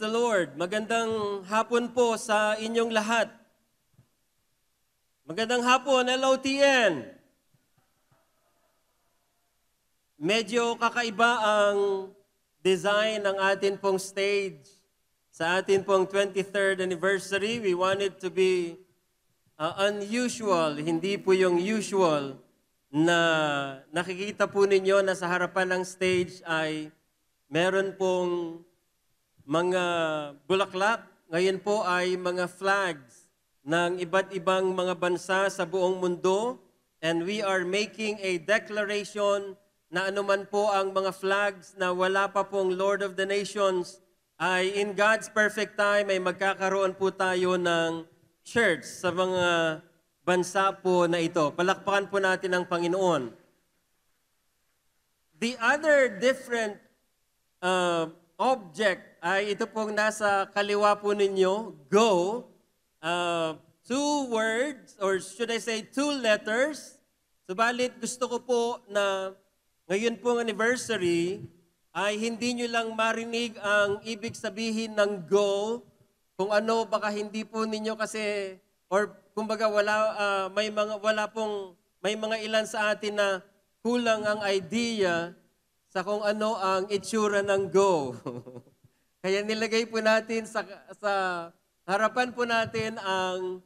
the Lord. Magandang hapon po sa inyong lahat. Magandang hapon, LOTN. Medyo kakaiba ang design ng atin pong stage sa atin pong 23rd anniversary. We wanted to be uh, unusual, hindi po yung usual na nakikita po ninyo na sa harapan ng stage ay meron pong mga bulaklak, ngayon po ay mga flags ng iba't ibang mga bansa sa buong mundo and we are making a declaration na anuman po ang mga flags na wala pa pong Lord of the Nations ay in God's perfect time ay magkakaroon po tayo ng church sa mga bansa po na ito. Palakpakan po natin ang Panginoon. The other different uh, object ay ito pong nasa kaliwa po ninyo, go, uh, two words, or should I say two letters. Subalit gusto ko po na ngayon pong anniversary ay hindi nyo lang marinig ang ibig sabihin ng go, kung ano baka hindi po ninyo kasi, or kumbaga wala, uh, may mga, wala pong, may mga ilan sa atin na kulang ang idea sa kung ano ang itsura ng go. Kaya nilagay po natin sa, sa harapan po natin ang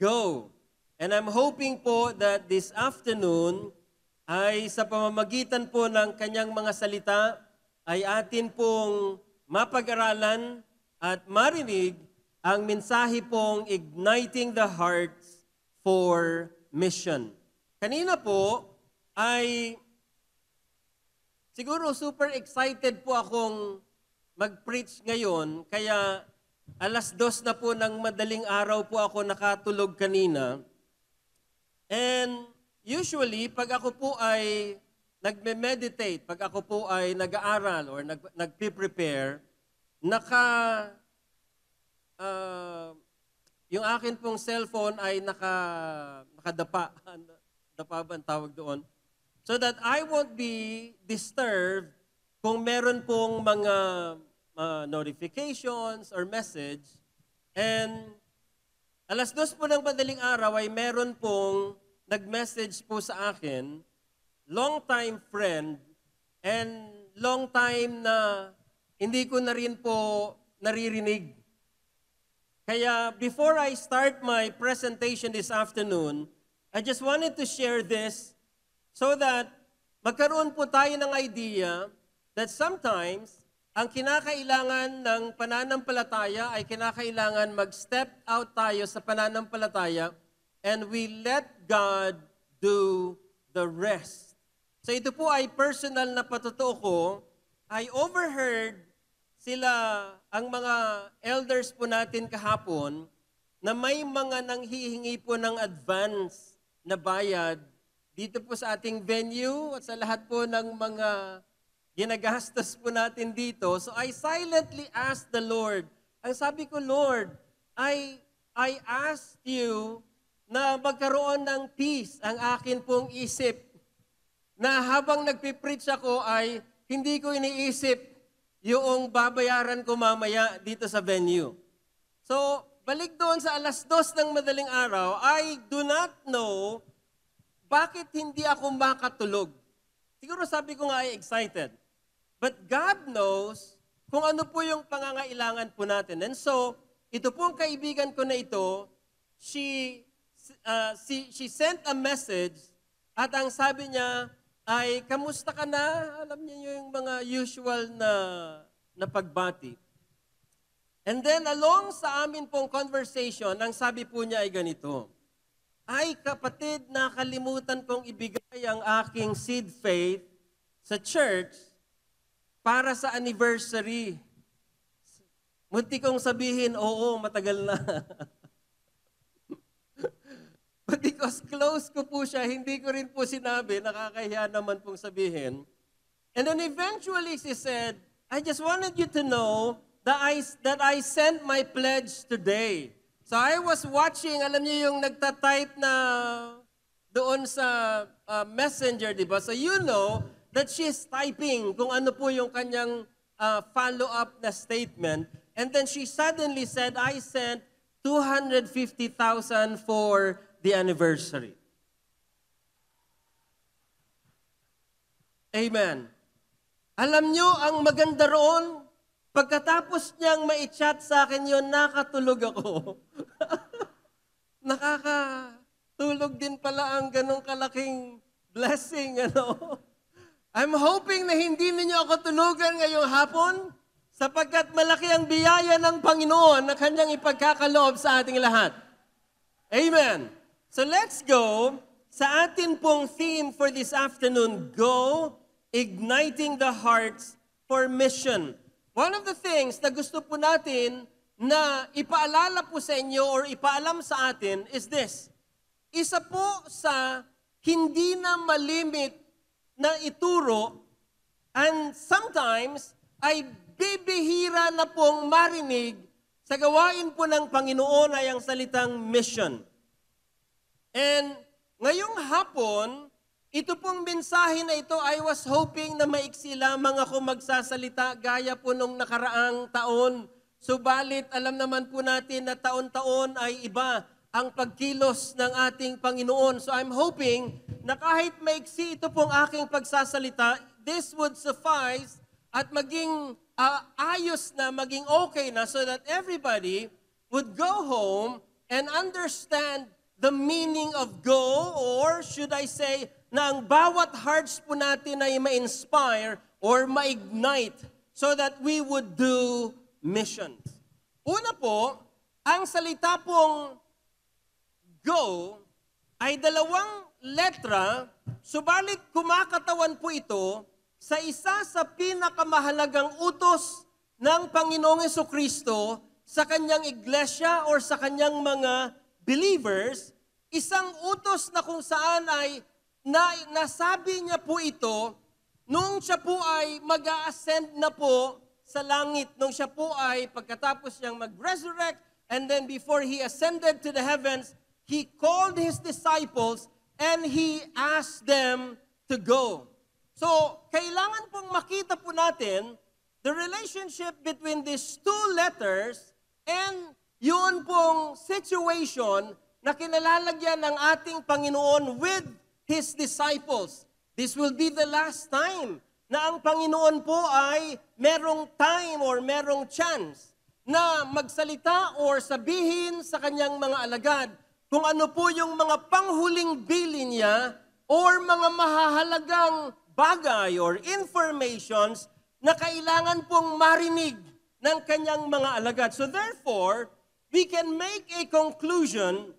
go. And I'm hoping po that this afternoon ay sa pamamagitan po ng kanyang mga salita ay atin pong mapag-aralan at marinig ang mensahe pong Igniting the Hearts for Mission. Kanina po ay Siguro super excited po akong mag-preach ngayon, kaya alas dos na po ng madaling araw po ako nakatulog kanina. And usually, pag ako po ay nagme-meditate, pag ako po ay nag-aaral or nag nagpe-prepare, naka uh, yung akin pong cellphone ay naka nakadapa. Dapa ba ang tawag doon? So that I won't be disturbed kung meron pong mga uh, notifications or message. And alas dos po ng madaling araw ay meron pong nag-message po sa akin, long-time friend and long time na hindi ko na rin po naririnig. Kaya before I start my presentation this afternoon, I just wanted to share this So that magkaroon po tayo ng idea that sometimes ang kinakailangan ng pananampalataya ay kinakailangan mag-step out tayo sa pananampalataya and we let God do the rest. So ito po ay personal na patotoo ko. I overheard sila, ang mga elders po natin kahapon, na may mga nanghihingi po ng advance na bayad dito po sa ating venue at sa lahat po ng mga ginagastos po natin dito. So I silently asked the Lord. Ang sabi ko, Lord, I, I ask you na magkaroon ng peace ang akin pong isip. Na habang nagpipreach ako ay hindi ko iniisip yung babayaran ko mamaya dito sa venue. So, balik doon sa alas dos ng madaling araw, I do not know bakit hindi ako makatulog? Siguro sabi ko nga ay excited. But God knows kung ano po yung pangangailangan po natin. And so, ito po ang kaibigan ko na ito, she, uh, she, she sent a message at ang sabi niya ay, kamusta ka na? Alam niyo yung mga usual na, na pagbati. And then along sa amin pong conversation, ang sabi po niya ay ganito, ay kapatid, nakalimutan kong ibigay ang aking seed faith sa church para sa anniversary. Munti kong sabihin, oo, matagal na. But because close ko po siya, hindi ko rin po sinabi, nakakahiya naman pong sabihin. And then eventually she said, I just wanted you to know that I, that I sent my pledge today. So I was watching, alam niyo yung nagta-type na doon sa uh, messenger, di ba? So you know that she's typing kung ano po yung kanyang uh, follow-up na statement. And then she suddenly said, I sent 250,000 for the anniversary. Amen. Alam niyo ang maganda roon, Pagkatapos niyang ma-chat sa akin yon nakatulog ako. Nakakatulog din pala ang ganong kalaking blessing, ano? I'm hoping na hindi ninyo ako tunugan ngayong hapon sapagkat malaki ang biyaya ng Panginoon na kanyang ipagkakaloob sa ating lahat. Amen. So let's go sa atin pong theme for this afternoon, Go, Igniting the Hearts for Mission. One of the things na gusto po natin na ipaalala po sa inyo or ipaalam sa atin is this. Isa po sa hindi na malimit na ituro and sometimes ay bibihira na pong marinig sa gawain po ng Panginoon ay ang salitang mission. And ngayong hapon, ito pong mensahe na ito, I was hoping na maiksi lamang ako magsasalita gaya po nung nakaraang taon. Subalit, alam naman po natin na taon-taon ay iba ang pagkilos ng ating Panginoon. So I'm hoping na kahit maiksi ito pong aking pagsasalita, this would suffice at maging uh, ayos na, maging okay na so that everybody would go home and understand the meaning of go or should I say na ang bawat hearts po natin ay ma-inspire or ma-ignite so that we would do missions. Una po, ang salita pong go ay dalawang letra, subalit kumakatawan po ito sa isa sa pinakamahalagang utos ng Panginoong Yeso Kristo sa kanyang iglesia or sa kanyang mga believers, isang utos na kung saan ay na nasabi niya po ito nung siya po ay mag-ascend na po sa langit, nung siya po ay pagkatapos niyang mag-resurrect and then before he ascended to the heavens, he called his disciples and he asked them to go. So, kailangan pong makita po natin the relationship between these two letters and yun pong situation na kinalalagyan ng ating Panginoon with His disciples. This will be the last time na ang Panginoon po ay merong time or merong chance na magsalita or sabihin sa kanyang mga alagad kung ano po yung mga panghuling bili niya or mga mahahalagang bagay or informations na kailangan pong marinig ng kanyang mga alagad. So therefore, we can make a conclusion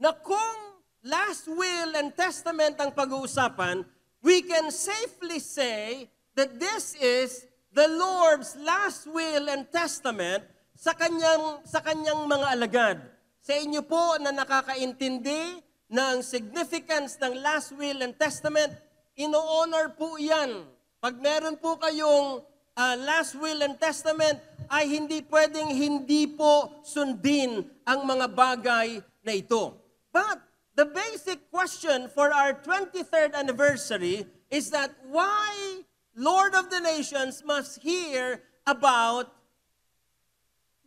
na kung last will and testament ang pag-uusapan, we can safely say that this is the Lord's last will and testament sa kanyang, sa kanyang mga alagad. Sa inyo po na nakakaintindi ng significance ng last will and testament, ino-honor po yan. Pag meron po kayong uh, last will and testament, ay hindi pwedeng hindi po sundin ang mga bagay na ito. But The basic question for our 23rd anniversary is that why Lord of the Nations must hear about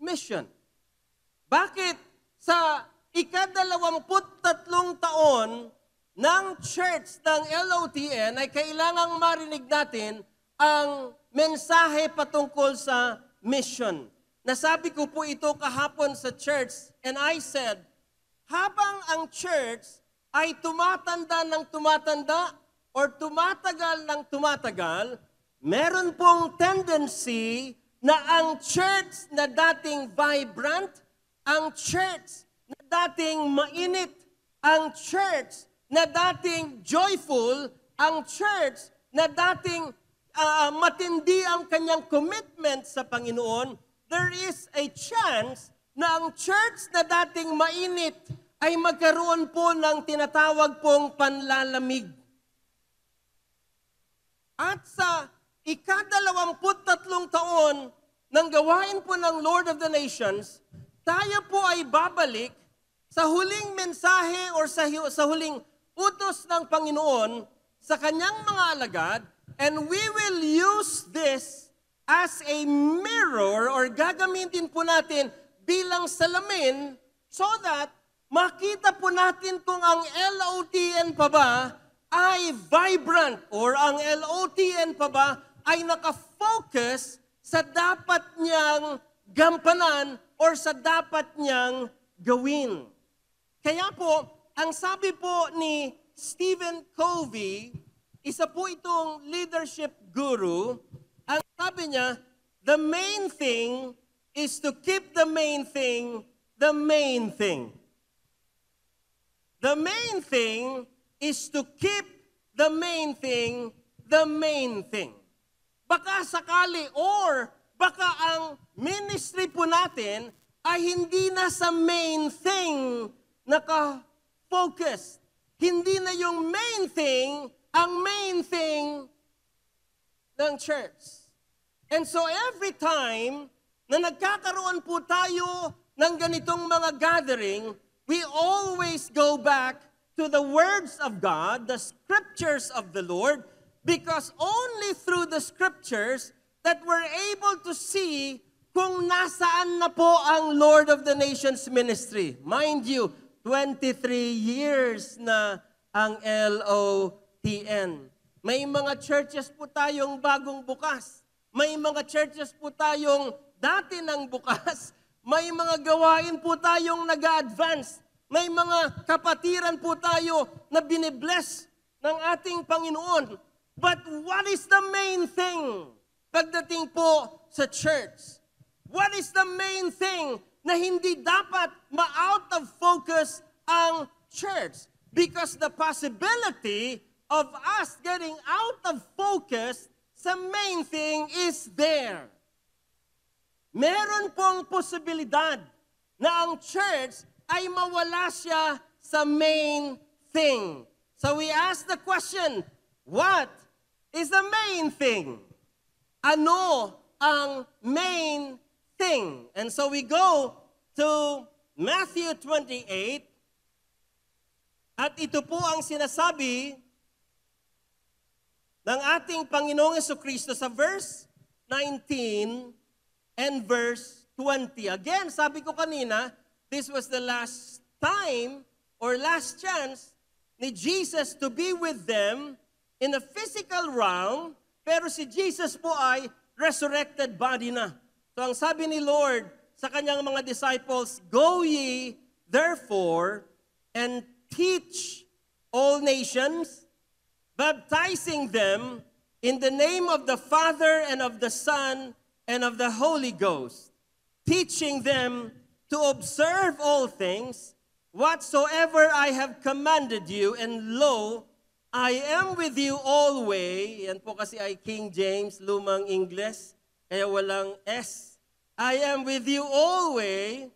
mission? Bakit sa ikadalawamput tatlong taon ng church ng LOTN ay kailangang marinig natin ang mensahe patungkol sa mission? Nasabi ko po ito kahapon sa church and I said, habang ang church ay tumatanda ng tumatanda or tumatagal ng tumatagal, meron pong tendency na ang church na dating vibrant, ang church na dating mainit, ang church na dating joyful, ang church na dating uh, matindi ang kanyang commitment sa Panginoon, there is a chance na ang church na dating mainit ay magkaroon po ng tinatawag pong panlalamig. At sa ikadalawamput tatlong taon ng gawain po ng Lord of the Nations, tayo po ay babalik sa huling mensahe or sa, sa huling utos ng Panginoon sa kanyang mga alagad and we will use this as a mirror or gagamitin po natin bilang salamin so that makita po natin kung ang LOTN pa ba ay vibrant or ang LOTN pa ba ay nakafocus sa dapat niyang gampanan or sa dapat niyang gawin. Kaya po, ang sabi po ni Stephen Covey, isa po itong leadership guru, ang sabi niya, the main thing is to keep the main thing the main thing. The main thing is to keep the main thing the main thing. Baka sakali or baka ang ministry po natin ay hindi na sa main thing naka focus Hindi na yung main thing ang main thing ng church. And so every time na nagkakaroon po tayo ng ganitong mga gathering, we always go back to the words of God, the scriptures of the Lord, because only through the scriptures that we're able to see kung nasaan na po ang Lord of the Nations ministry. Mind you, 23 years na ang LOTN. May mga churches po tayong bagong bukas. May mga churches po tayong dati ng bukas, may mga gawain po tayong nag advance May mga kapatiran po tayo na binibless ng ating Panginoon. But what is the main thing pagdating po sa church? What is the main thing na hindi dapat ma-out of focus ang church? Because the possibility of us getting out of focus the main thing is there meron pong posibilidad na ang church ay mawala siya sa main thing. So we ask the question, what is the main thing? Ano ang main thing? And so we go to Matthew 28 at ito po ang sinasabi ng ating Panginoong Kristo sa verse 19 and verse 20. Again, sabi ko kanina, this was the last time or last chance ni Jesus to be with them in a physical realm, pero si Jesus po ay resurrected body na. So ang sabi ni Lord sa kanyang mga disciples, Go ye therefore and teach all nations, baptizing them in the name of the Father and of the Son and of the Holy Ghost, teaching them to observe all things whatsoever I have commanded you, and lo, I am with you always. Yan po kasi ay King James, lumang Ingles, kaya walang S. I am with you always,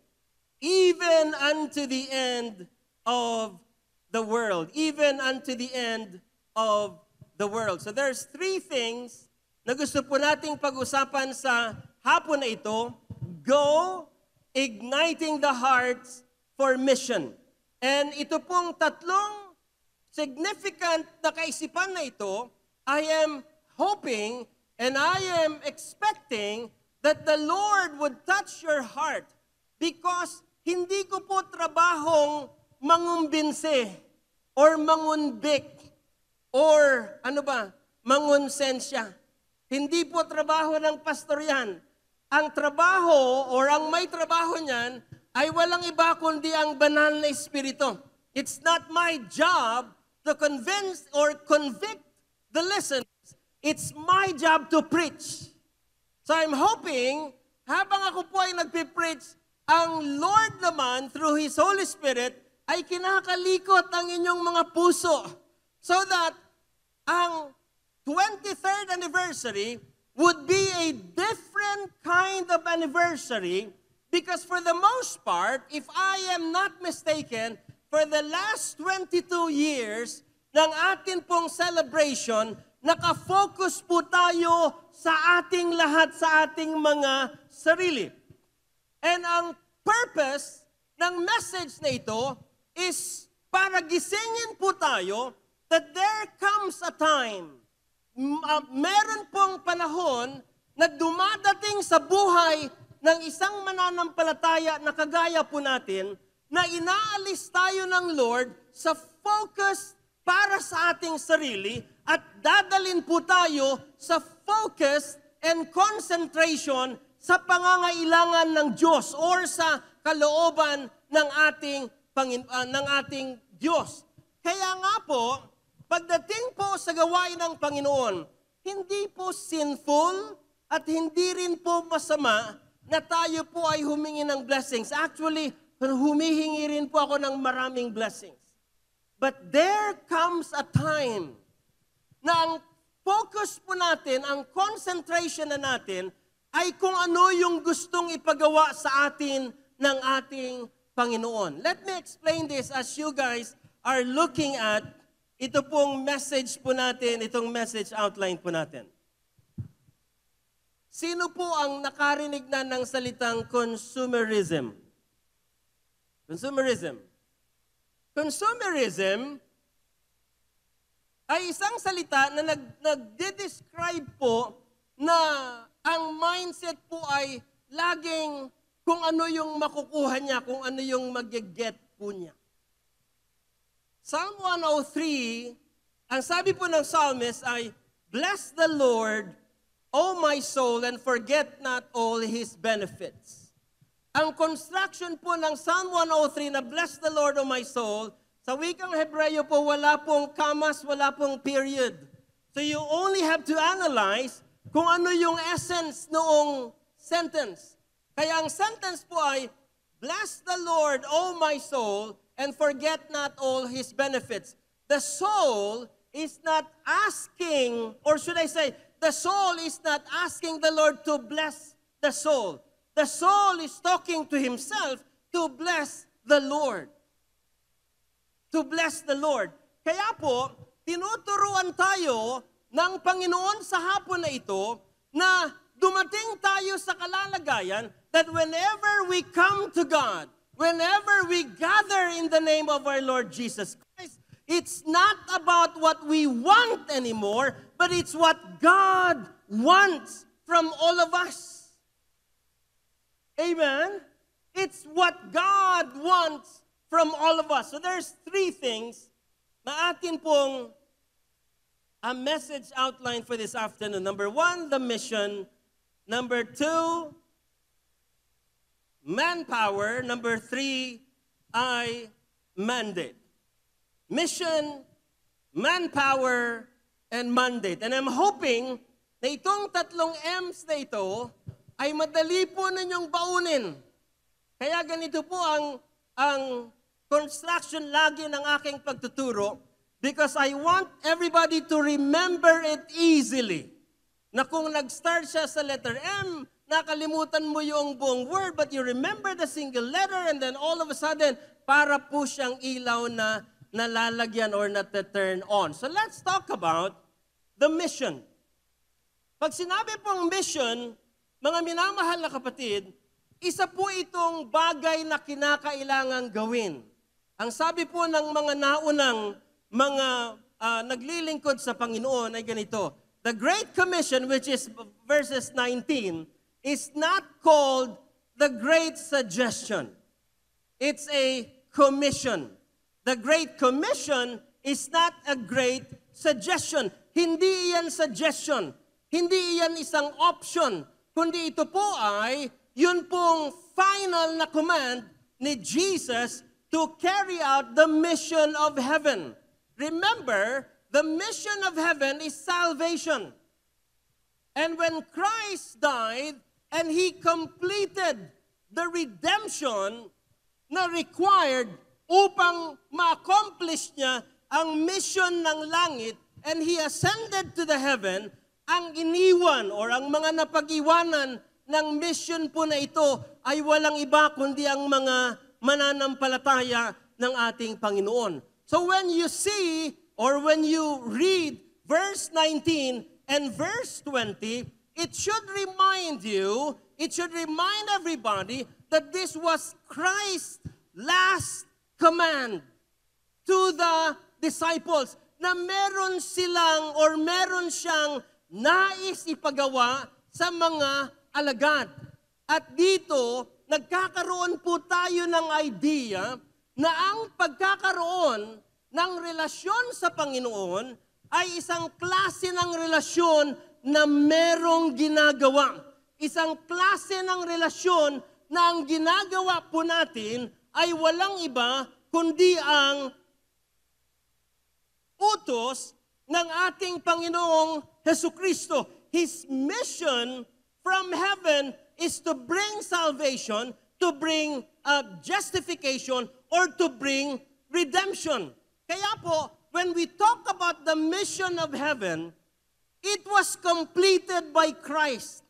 even unto the end of the world. Even unto the end of the world. So there's three things na gusto po nating pag-usapan sa hapon na ito, Go Igniting the Hearts for Mission. And ito pong tatlong significant na kaisipan na ito, I am hoping and I am expecting that the Lord would touch your heart because hindi ko po trabahong mangumbinse or mangunbik or ano ba, mangonsensya. Hindi po trabaho ng pastor yan. Ang trabaho or ang may trabaho niyan ay walang iba kundi ang banal na espiritu. It's not my job to convince or convict the listeners. It's my job to preach. So I'm hoping, habang ako po ay nagpipreach, ang Lord naman, through His Holy Spirit, ay kinakalikot ang inyong mga puso so that ang 23rd anniversary would be a different kind of anniversary because, for the most part, if I am not mistaken, for the last 22 years ng atin pong celebration, nakafocus po tayo sa ating lahat, sa ating mga sarili. And ang purpose ng message na ito is para gisingin po tayo that there comes a time Ah, meron pong panahon na dumadating sa buhay ng isang mananampalataya na kagaya po natin na inaalis tayo ng Lord sa focus para sa ating sarili at dadalin po tayo sa focus and concentration sa pangangailangan ng Diyos or sa kalooban ng ating Pangin- uh, ng ating Diyos. Kaya nga po, Pagdating po sa gawain ng Panginoon, hindi po sinful at hindi rin po masama na tayo po ay humingi ng blessings. Actually, humihingi rin po ako ng maraming blessings. But there comes a time na ang focus po natin, ang concentration na natin, ay kung ano yung gustong ipagawa sa atin ng ating Panginoon. Let me explain this as you guys are looking at ito pong message po natin, itong message outline po natin. Sino po ang nakarinig na ng salitang consumerism? Consumerism. Consumerism ay isang salita na nag, nagde-describe po na ang mindset po ay laging kung ano yung makukuha niya, kung ano yung mag-get po niya. Psalm 103, ang sabi po ng psalmist ay, Bless the Lord, O my soul, and forget not all His benefits. Ang construction po ng Psalm 103 na Bless the Lord, O my soul, sa wikang Hebreo po wala pong kamas, wala pong period. So you only have to analyze kung ano yung essence noong sentence. Kaya ang sentence po ay, Bless the Lord, O my soul, and forget not all his benefits. The soul is not asking, or should I say, the soul is not asking the Lord to bless the soul. The soul is talking to himself to bless the Lord. To bless the Lord. Kaya po, tinuturuan tayo ng Panginoon sa hapon na ito na dumating tayo sa kalalagayan that whenever we come to God, Whenever we gather in the name of our Lord Jesus Christ, it's not about what we want anymore, but it's what God wants from all of us. Amen? It's what God wants from all of us. So there's three things na atin pong a message outline for this afternoon. Number one, the mission. Number two, manpower. Number three I mandate. Mission, manpower, and mandate. And I'm hoping na itong tatlong M's na ito ay madali po ninyong baunin. Kaya ganito po ang, ang construction lagi ng aking pagtuturo because I want everybody to remember it easily. Na kung nag-start siya sa letter M, nakalimutan mo yung buong word, but you remember the single letter, and then all of a sudden, para po siyang ilaw na nalalagyan or nat-turn on. So let's talk about the mission. Pag sinabi pong mission, mga minamahal na kapatid, isa po itong bagay na kinakailangang gawin. Ang sabi po ng mga naunang mga uh, naglilingkod sa Panginoon ay ganito, The Great Commission, which is verses 19, is not called the Great Suggestion. It's a commission. The Great Commission is not a great suggestion. Hindi iyan suggestion. Hindi iyan isang option. Kundi ito po ay yun pong final na command ni Jesus to carry out the mission of heaven. Remember, the mission of heaven is salvation. And when Christ died, and He completed the redemption na required upang ma-accomplish niya ang mission ng langit and He ascended to the heaven, ang iniwan or ang mga napag-iwanan ng mission po na ito ay walang iba kundi ang mga mananampalataya ng ating Panginoon. So when you see or when you read verse 19 and verse 20, it should remind you, it should remind everybody that this was Christ's last command to the disciples na meron silang or meron siyang nais ipagawa sa mga alagad. At dito, nagkakaroon po tayo ng idea na ang pagkakaroon ng relasyon sa Panginoon ay isang klase ng relasyon na merong ginagawa. Isang klase ng relasyon na ang ginagawa po natin ay walang iba kundi ang utos ng ating Panginoong Heso Kristo. His mission from heaven is to bring salvation, to bring uh, justification, or to bring redemption. Kaya po, when we talk about the mission of heaven, It was completed by Christ.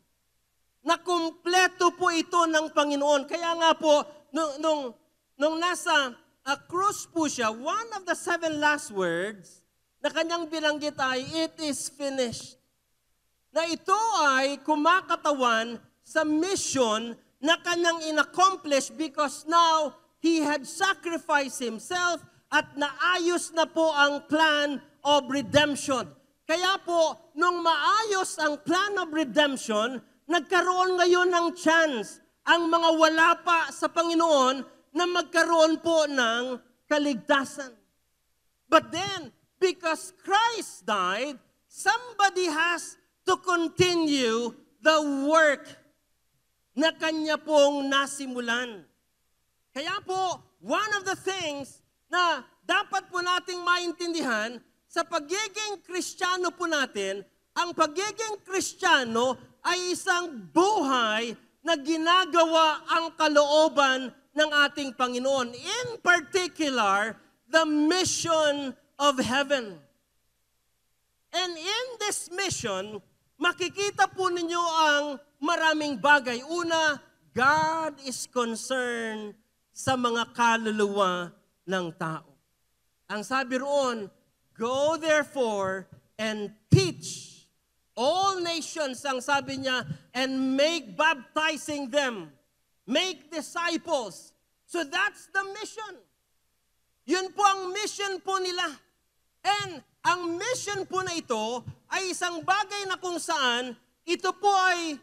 Nakumpleto po ito ng Panginoon. Kaya nga po, nung, nung, nung nasa a ah, cross po siya, one of the seven last words na kanyang binanggit ay, it is finished. Na ito ay kumakatawan sa mission na kanyang inaccomplish because now he had sacrificed himself at naayos na po ang plan of redemption. Kaya po, nung maayos ang plan of redemption, nagkaroon ngayon ng chance ang mga wala pa sa Panginoon na magkaroon po ng kaligtasan. But then, because Christ died, somebody has to continue the work na kanya pong nasimulan. Kaya po, one of the things na dapat po nating maintindihan sa pagiging kristyano po natin, ang pagiging kristyano ay isang buhay na ginagawa ang kalooban ng ating Panginoon. In particular, the mission of heaven. And in this mission, makikita po ninyo ang maraming bagay. Una, God is concerned sa mga kaluluwa ng tao. Ang sabi roon, Go therefore and teach all nations, ang sabi niya, and make baptizing them. Make disciples. So that's the mission. Yun po ang mission po nila. And ang mission po na ito ay isang bagay na kung saan ito po ay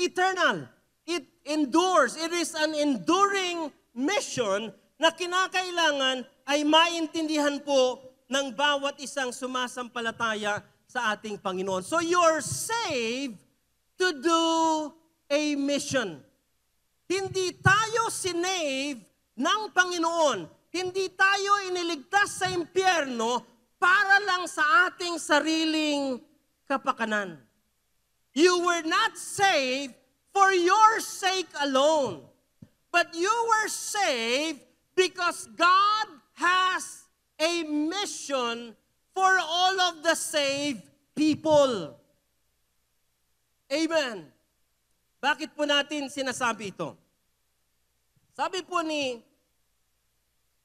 eternal. It endures. It is an enduring mission na kinakailangan ay maintindihan po ng bawat isang sumasampalataya sa ating Panginoon. So you're saved to do a mission. Hindi tayo sinave ng Panginoon. Hindi tayo iniligtas sa impyerno para lang sa ating sariling kapakanan. You were not saved for your sake alone. But you were saved because God has a mission for all of the saved people. Amen. Bakit po natin sinasabi ito? Sabi po ni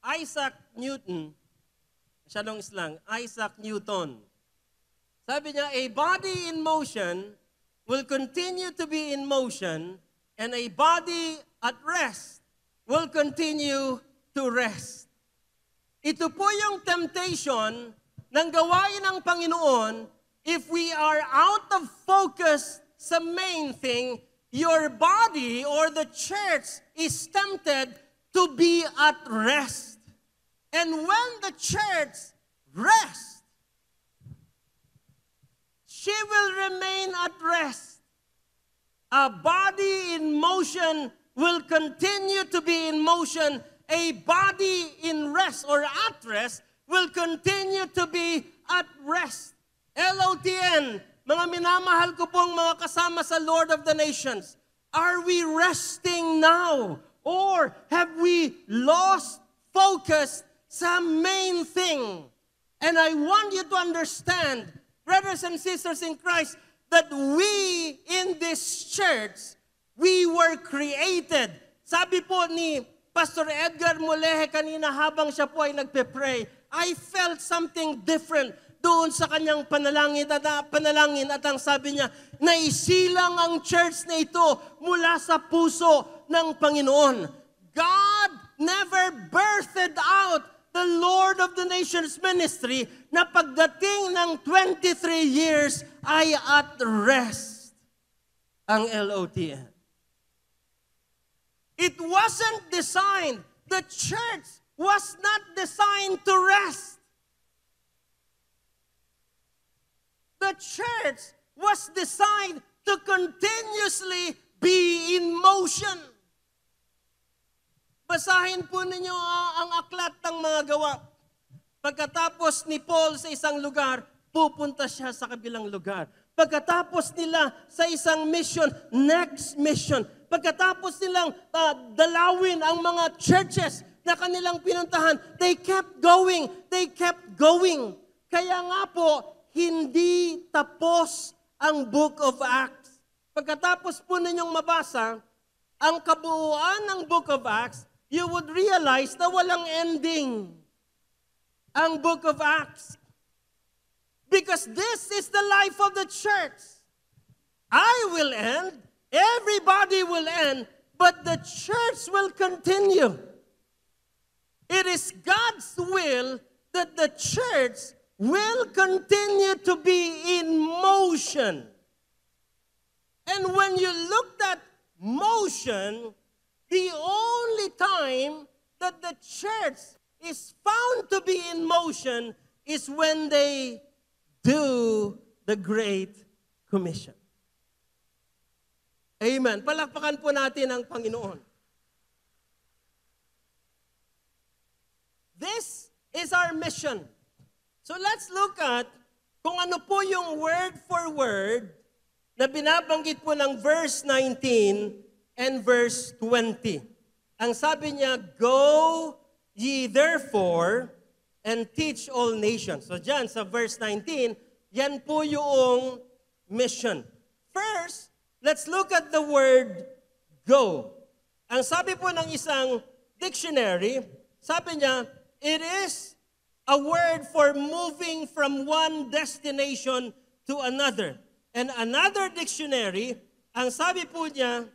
Isaac Newton, masyadong islang, Isaac Newton. Sabi niya, a body in motion will continue to be in motion and a body at rest will continue to rest. Ito po yung temptation ng gawain ng Panginoon if we are out of focus sa main thing, your body or the church is tempted to be at rest. And when the church rests, she will remain at rest. A body in motion will continue to be in motion a body in rest or at rest will continue to be at rest. LOTN, mga minamahal ko pong mga kasama sa Lord of the Nations, are we resting now? Or have we lost focus sa main thing? And I want you to understand, brothers and sisters in Christ, that we in this church, we were created. Sabi po ni Pastor Edgar Molehe kanina habang siya po ay nagpe-pray, I felt something different doon sa kanyang panalangin at ah, panalangin at ang sabi niya, naisilang ang church na ito mula sa puso ng Panginoon. God never birthed out the Lord of the Nations Ministry na pagdating ng 23 years ay at rest ang LOTN. It wasn't designed, the church was not designed to rest. The church was designed to continuously be in motion. Basahin po ninyo ah, ang aklat ng mga gawa. Pagkatapos ni Paul sa isang lugar, pupunta siya sa kabilang lugar. Pagkatapos nila sa isang mission, next mission, Pagkatapos nilang uh, dalawin ang mga churches na kanilang pinuntahan, they kept going, they kept going. Kaya nga po, hindi tapos ang Book of Acts. Pagkatapos po ninyong mabasa, ang kabuuan ng Book of Acts, you would realize na walang ending ang Book of Acts. Because this is the life of the church. I will end, Everybody will end, but the church will continue. It is God's will that the church will continue to be in motion. And when you look at motion, the only time that the church is found to be in motion is when they do the Great Commission. Amen. Palakpakan po natin ang Panginoon. This is our mission. So let's look at kung ano po yung word for word na binabanggit po ng verse 19 and verse 20. Ang sabi niya, Go ye therefore and teach all nations. So dyan sa verse 19, yan po yung mission. First, Let's look at the word go. Ang sabi po ng isang dictionary, sabi niya, it is a word for moving from one destination to another. And another dictionary, ang sabi po niya,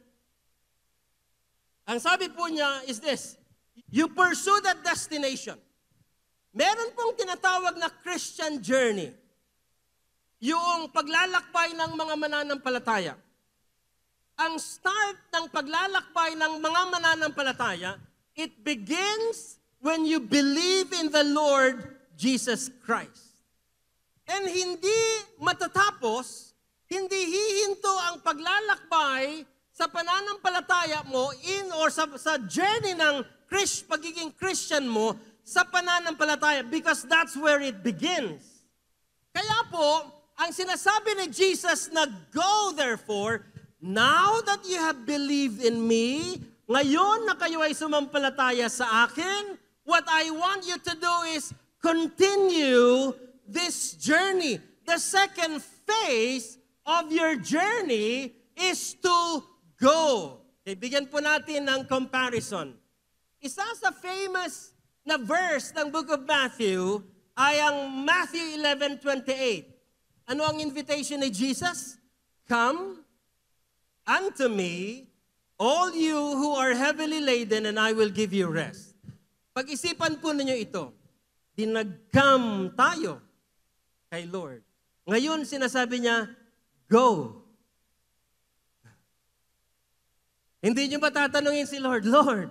ang sabi po niya is this, you pursue that destination. Meron pong tinatawag na Christian journey. Yung paglalakbay ng mga mananampalataya ang start ng paglalakbay ng mga mananampalataya, it begins when you believe in the Lord Jesus Christ. And hindi matatapos, hindi hihinto ang paglalakbay sa pananampalataya mo in or sa, sa journey ng Christ, pagiging Christian mo sa pananampalataya because that's where it begins. Kaya po, ang sinasabi ni Jesus na go therefore Now that you have believed in me, ngayon na kayo ay sumampalataya sa akin, what I want you to do is continue this journey. The second phase of your journey is to go. Okay, bigyan po natin ng comparison. Isa sa famous na verse ng book of Matthew ay ang Matthew 11:28. Ano ang invitation ni Jesus? Come Unto me, all you who are heavily laden, and I will give you rest. Pag-isipan po ninyo ito. Dinagkam tayo kay Lord. Ngayon, sinasabi niya, go. Hindi niyo ba tatanungin si Lord, Lord,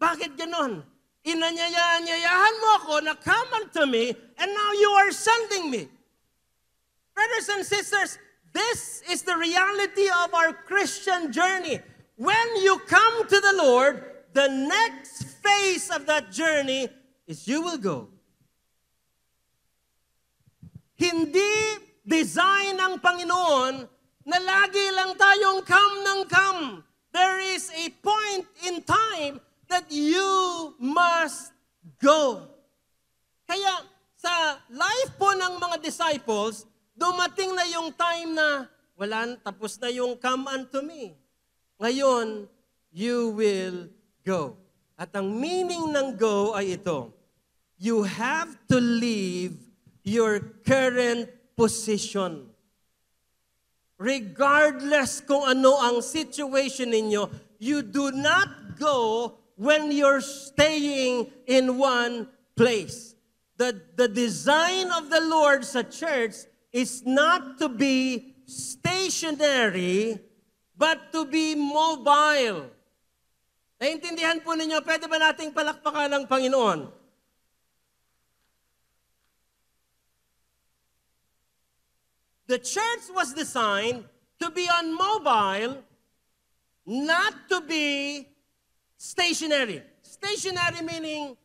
bakit ganon? Inanyayahan mo ako na come unto me and now you are sending me. Brothers and sisters, This is the reality of our Christian journey. When you come to the Lord, the next phase of that journey is you will go. Hindi design ng Panginoon na lagi lang tayong come ng come. There is a point in time that you must go. Kaya sa life po ng mga disciples, Dumating na yung time na, wala, tapos na yung come unto me. Ngayon, you will go. At ang meaning ng go ay ito, you have to leave your current position. Regardless kung ano ang situation ninyo, you do not go when you're staying in one place. The, the design of the Lord sa church is not to be stationary, but to be mobile. Naintindihan po ninyo, pwede ba nating palakpakan ng Panginoon? The church was designed to be on mobile, not to be stationary. Stationary meaning,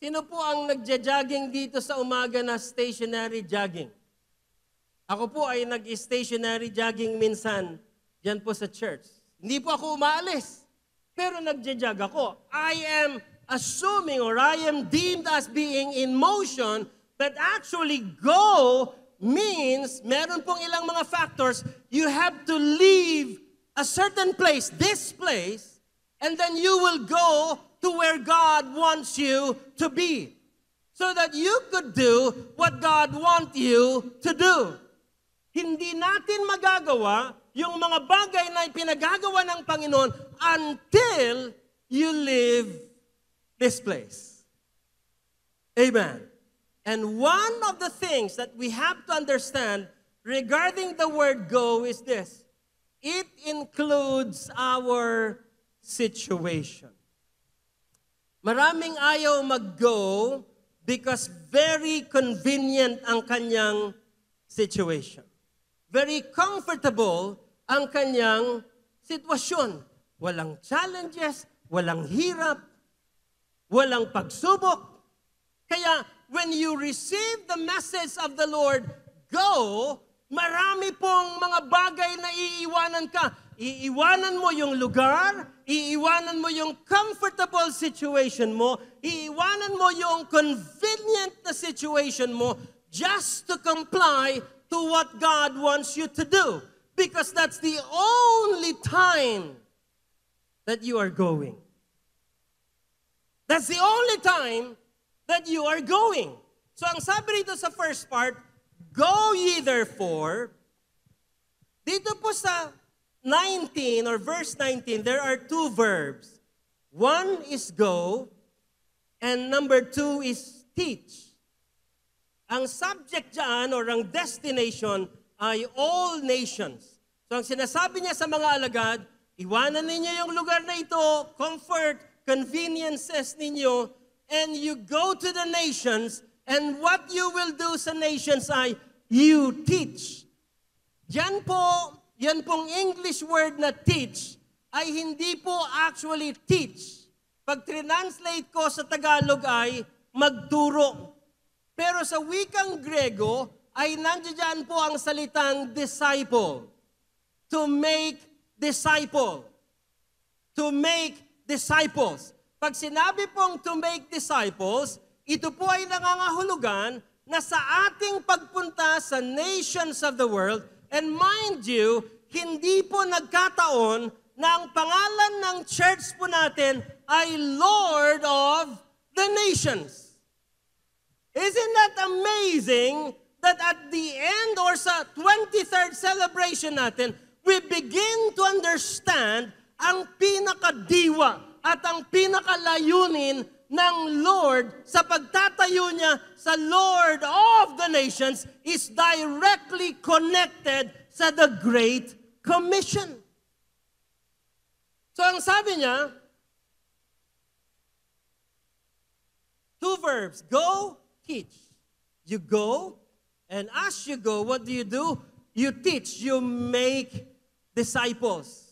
sino po ang nagja-jogging dito sa umaga na stationary jogging? Ako po ay nag-stationary jogging minsan dyan po sa church. Hindi po ako umaalis. Pero nagja ako. I am assuming or I am deemed as being in motion but actually go means meron pong ilang mga factors. You have to leave a certain place, this place, and then you will go to where God wants you to be so that you could do what God wants you to do hindi natin magagawa yung mga bagay na ipinagagawa ng Panginoon until you leave this place. Amen. And one of the things that we have to understand regarding the word go is this it includes our situation. Maraming ayaw mag-go because very convenient ang kanyang situation very comfortable ang kanyang sitwasyon. Walang challenges, walang hirap, walang pagsubok. Kaya when you receive the message of the Lord, go, marami pong mga bagay na iiwanan ka. Iiwanan mo yung lugar, iiwanan mo yung comfortable situation mo, iiwanan mo yung convenient na situation mo just to comply to what God wants you to do because that's the only time that you are going. That's the only time that you are going. So ang sabi rito sa first part, Go ye therefore. Dito po sa 19 or verse 19, there are two verbs. One is go, and number two is teach. Ang subject dyan or ang destination ay all nations. So ang sinasabi niya sa mga alagad, iwanan ninyo yung lugar na ito, comfort, conveniences ninyo, and you go to the nations, and what you will do sa nations ay you teach. Yan po, yan pong English word na teach ay hindi po actually teach. Pag trinanslate ko sa Tagalog ay magturo. Pero sa wikang Grego ay nandiyan po ang salitang disciple. To make disciple. To make disciples. Pag sinabi pong to make disciples, ito po ay nangangahulugan na sa ating pagpunta sa nations of the world, and mind you, hindi po nagkataon na ang pangalan ng church po natin ay Lord of the Nations. Isn't that amazing that at the end or sa 23rd celebration natin, we begin to understand ang pinakadiwa at ang pinakalayunin ng Lord sa pagtatayo niya sa Lord of the nations is directly connected sa the Great Commission. So ang sabi niya, two verbs, go teach. You go, and as you go, what do you do? You teach, you make disciples.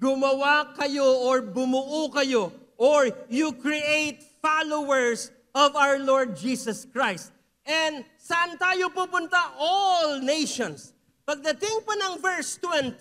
Gumawa kayo or bumuo kayo or you create followers of our Lord Jesus Christ. And saan tayo pupunta? All nations. Pagdating pa ng verse 20,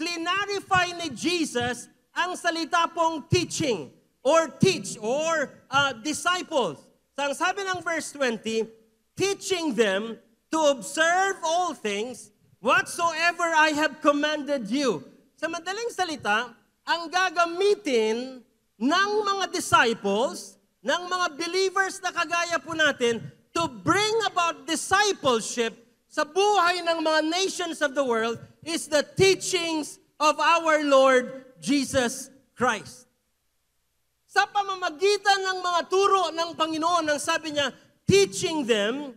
clarify ni Jesus ang salita pong teaching or teach or uh, disciples. Ang sabi ng verse 20, teaching them to observe all things whatsoever I have commanded you. Sa madaling salita, ang gagamitin ng mga disciples, ng mga believers na kagaya po natin, to bring about discipleship sa buhay ng mga nations of the world is the teachings of our Lord Jesus Christ. Sa pamamagitan ng mga turo ng Panginoon, ang sabi niya, teaching them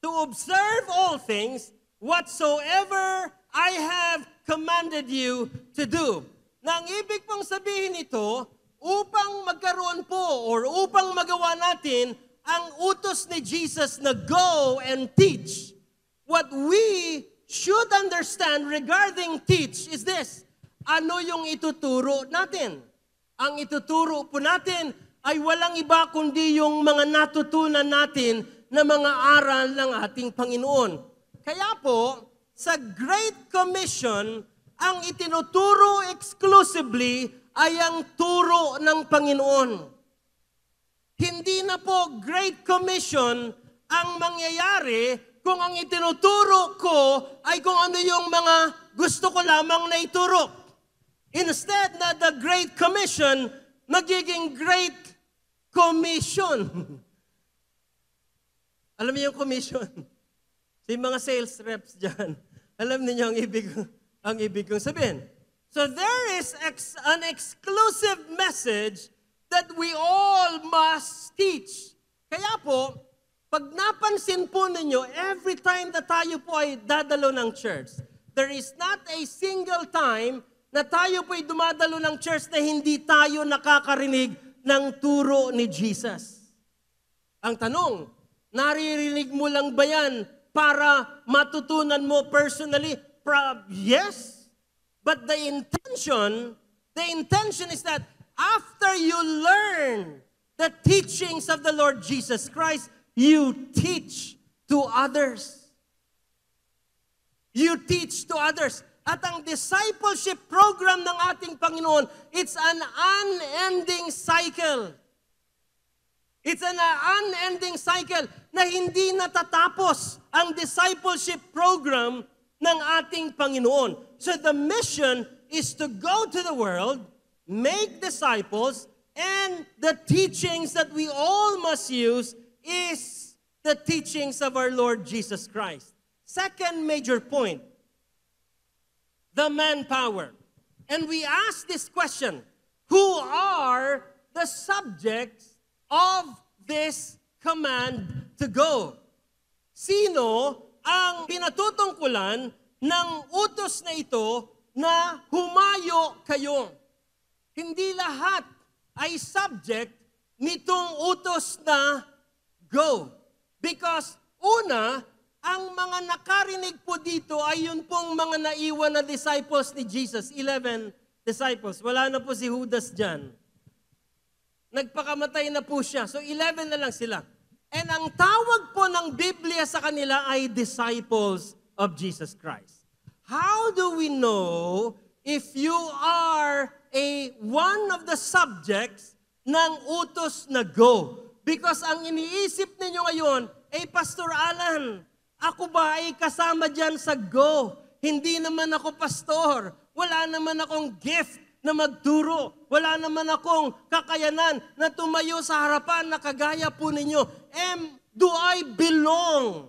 to observe all things whatsoever I have commanded you to do. Na ang ibig pong sabihin ito, upang magkaroon po or upang magawa natin ang utos ni Jesus na go and teach. What we should understand regarding teach is this. Ano yung ituturo natin? ang ituturo po natin ay walang iba kundi yung mga natutunan natin na mga aral ng ating Panginoon. Kaya po, sa Great Commission, ang itinuturo exclusively ay ang turo ng Panginoon. Hindi na po Great Commission ang mangyayari kung ang itinuturo ko ay kung ano yung mga gusto ko lamang na ituro. Instead na the Great Commission, nagiging Great Commission. Alam niyo yung commission? Si mga sales reps dyan, alam niyo ang ibig, ang ibig kong sabihin. So there is ex- an exclusive message that we all must teach. Kaya po, pag napansin po ninyo, every time na tayo po ay dadalo ng church, there is not a single time na tayo po'y dumadalo ng church na hindi tayo nakakarinig ng turo ni Jesus. Ang tanong, naririnig mo lang ba yan para matutunan mo personally? Pra- yes. But the intention, the intention is that after you learn the teachings of the Lord Jesus Christ, you teach to others. You teach to others. At ang discipleship program ng ating Panginoon, it's an unending cycle. It's an unending cycle na hindi natatapos ang discipleship program ng ating Panginoon. So the mission is to go to the world, make disciples, and the teachings that we all must use is the teachings of our Lord Jesus Christ. Second major point, the manpower. And we ask this question Who are the subjects of this command to go? Sino ang pinatutungkulan ng utos na ito na humayo kayo? Hindi lahat ay subject nitong utos na go. Because una, ang mga nakarinig po dito ay yun pong mga naiwan na disciples ni Jesus, 11 disciples. Wala na po si Judas dyan. Nagpakamatay na po siya. So 11 na lang sila. And ang tawag po ng Biblia sa kanila ay disciples of Jesus Christ. How do we know if you are a one of the subjects ng utos na go? Because ang iniisip ninyo ngayon, ay Pastor Alan, ako ba ay kasama dyan sa go? Hindi naman ako pastor. Wala naman akong gift na magturo. Wala naman akong kakayanan na tumayo sa harapan na kagaya po ninyo. Am, do I belong?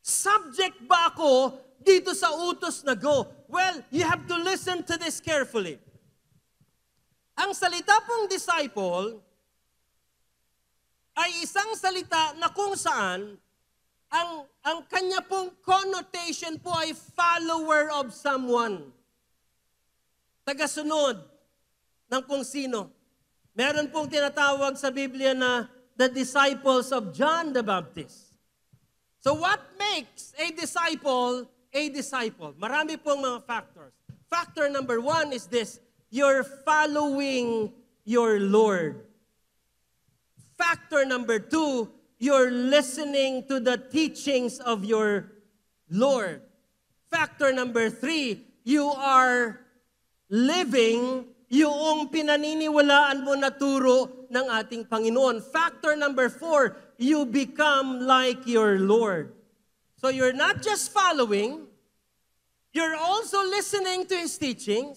Subject ba ako dito sa utos na go? Well, you have to listen to this carefully. Ang salita pong disciple ay isang salita na kung saan ang, ang kanya pong connotation po ay follower of someone. Tagasunod ng kung sino. Meron pong tinatawag sa Biblia na the disciples of John the Baptist. So what makes a disciple a disciple? Marami pong mga factors. Factor number one is this, you're following your Lord. Factor number two, You're listening to the teachings of your Lord. Factor number three, you are living yung pinaniniwalaan mo na turo ng ating Panginoon. Factor number four, you become like your Lord. So you're not just following, you're also listening to His teachings.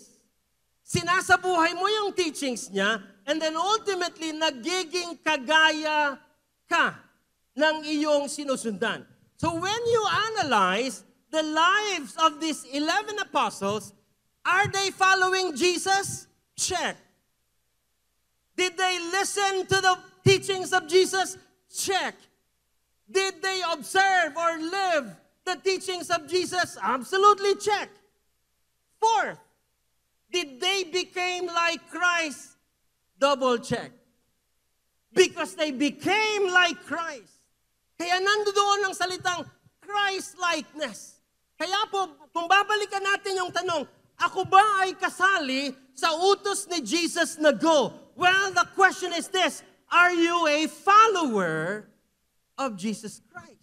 Sinasabuhay mo yung teachings niya, and then ultimately, nagiging kagaya ka ng iyong sinusundan. So when you analyze the lives of these 11 apostles, are they following Jesus? Check. Did they listen to the teachings of Jesus? Check. Did they observe or live the teachings of Jesus? Absolutely check. Fourth, did they became like Christ? Double check. Because they became like Christ. Kaya nandoon ang salitang Christ-likeness. Kaya po, kung babalikan natin yung tanong, ako ba ay kasali sa utos ni Jesus na go? Well, the question is this, are you a follower of Jesus Christ?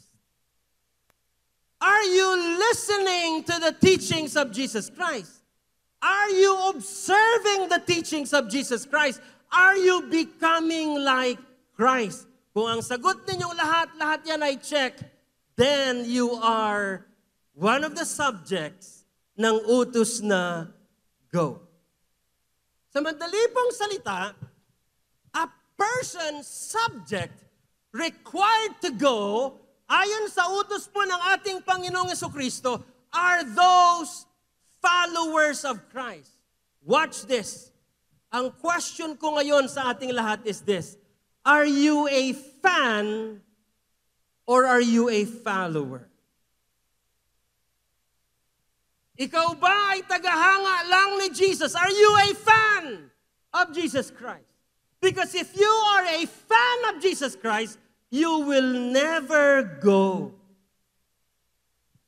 Are you listening to the teachings of Jesus Christ? Are you observing the teachings of Jesus Christ? Are you becoming like Christ? Kung ang sagot ninyong lahat, lahat yan ay check, then you are one of the subjects ng utos na go. Sa madali pong salita, a person subject required to go ayon sa utos po ng ating Panginoong Yeso Kristo are those followers of Christ. Watch this. Ang question ko ngayon sa ating lahat is this. Are you a fan or are you a follower? Ikaw ba ay tagahanga lang ni Jesus? Are you a fan of Jesus Christ? Because if you are a fan of Jesus Christ, you will never go.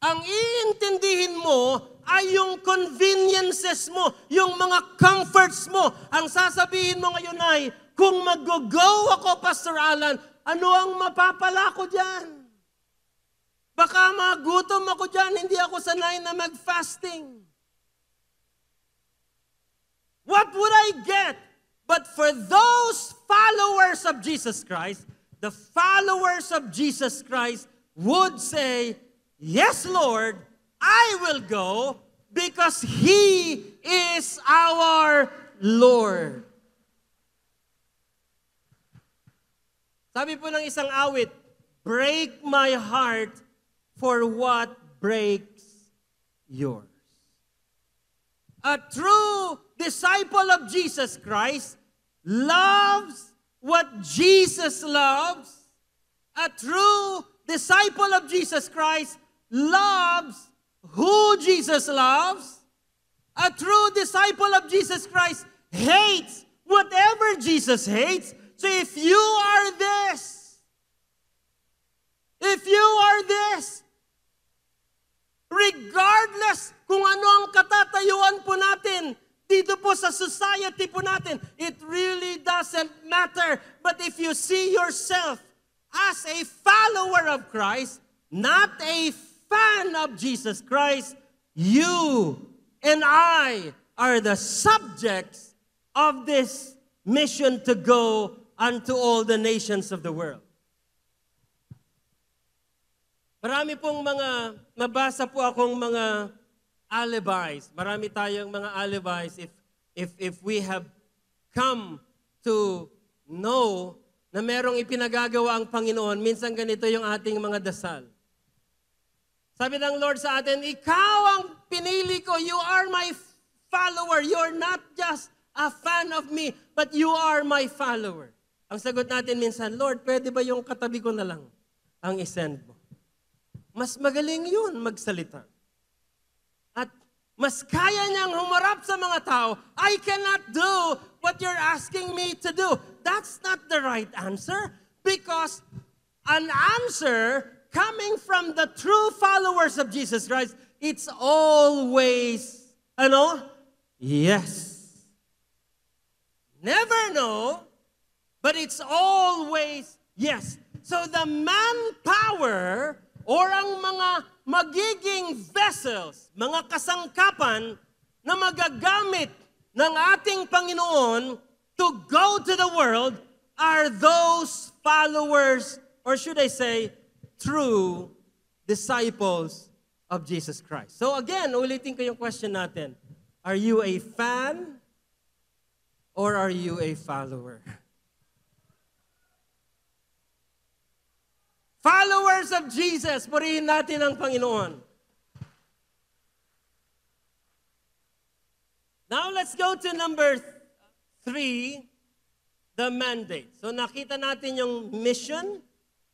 Ang iintindihin mo ay yung conveniences mo, yung mga comforts mo. Ang sasabihin mo ngayon ay, kung mag-go ako, Pastor Alan, ano ang mapapala ko dyan? Baka magutom ako dyan, hindi ako sanay na mag-fasting. What would I get? But for those followers of Jesus Christ, the followers of Jesus Christ would say, Yes, Lord, I will go because He is our Lord. Sabi po ng isang awit, break my heart for what breaks yours. A true disciple of Jesus Christ loves what Jesus loves. A true disciple of Jesus Christ loves who Jesus loves. A true disciple of Jesus Christ hates whatever Jesus hates So if you are this, if you are this, regardless kung ano ang katatayuan po natin, dito po sa society po natin, it really doesn't matter. But if you see yourself as a follower of Christ, not a fan of Jesus Christ, you and I are the subjects of this mission to go unto all the nations of the world. Marami pong mga, mabasa po akong mga alibis. Marami tayong mga alibis if, if, if we have come to know na merong ipinagagawa ang Panginoon, minsan ganito yung ating mga dasal. Sabi ng Lord sa atin, Ikaw ang pinili ko. You are my follower. You're not just a fan of me, but you are my follower. Ang sagot natin minsan, Lord, pwede ba yung katabi ko na lang ang isend mo? Mas magaling yun magsalita. At mas kaya niyang humarap sa mga tao, I cannot do what you're asking me to do. That's not the right answer because an answer coming from the true followers of Jesus Christ, it's always, ano? Yes. Never no, but it's always yes. So the manpower or ang mga magiging vessels, mga kasangkapan na magagamit ng ating Panginoon to go to the world are those followers, or should I say, true disciples of Jesus Christ. So again, ulitin ko yung question natin. Are you a fan or are you a follower? Followers of Jesus, purihin natin ang Panginoon. Now let's go to number three, the mandate. So nakita natin yung mission,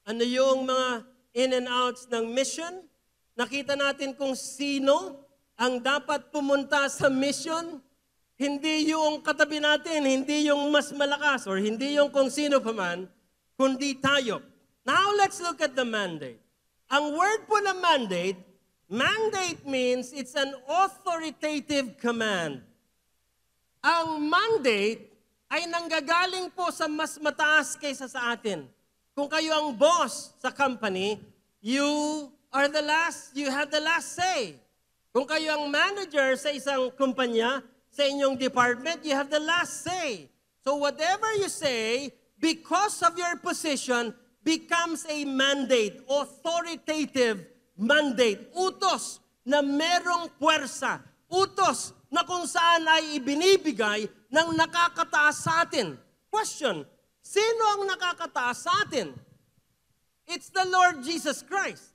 ano yung mga in and outs ng mission. Nakita natin kung sino ang dapat pumunta sa mission. Hindi yung katabi natin, hindi yung mas malakas, or hindi yung kung sino pa man, kundi tayo. Now let's look at the mandate. Ang word po na mandate, mandate means it's an authoritative command. Ang mandate ay nanggagaling po sa mas mataas kaysa sa atin. Kung kayo ang boss sa company, you are the last, you have the last say. Kung kayo ang manager sa isang kumpanya, sa inyong department, you have the last say. So whatever you say, because of your position, becomes a mandate, authoritative mandate, utos na merong puwersa, utos na kung saan ay ibinibigay ng nakakataas sa atin. Question, sino ang nakakataas sa atin? It's the Lord Jesus Christ.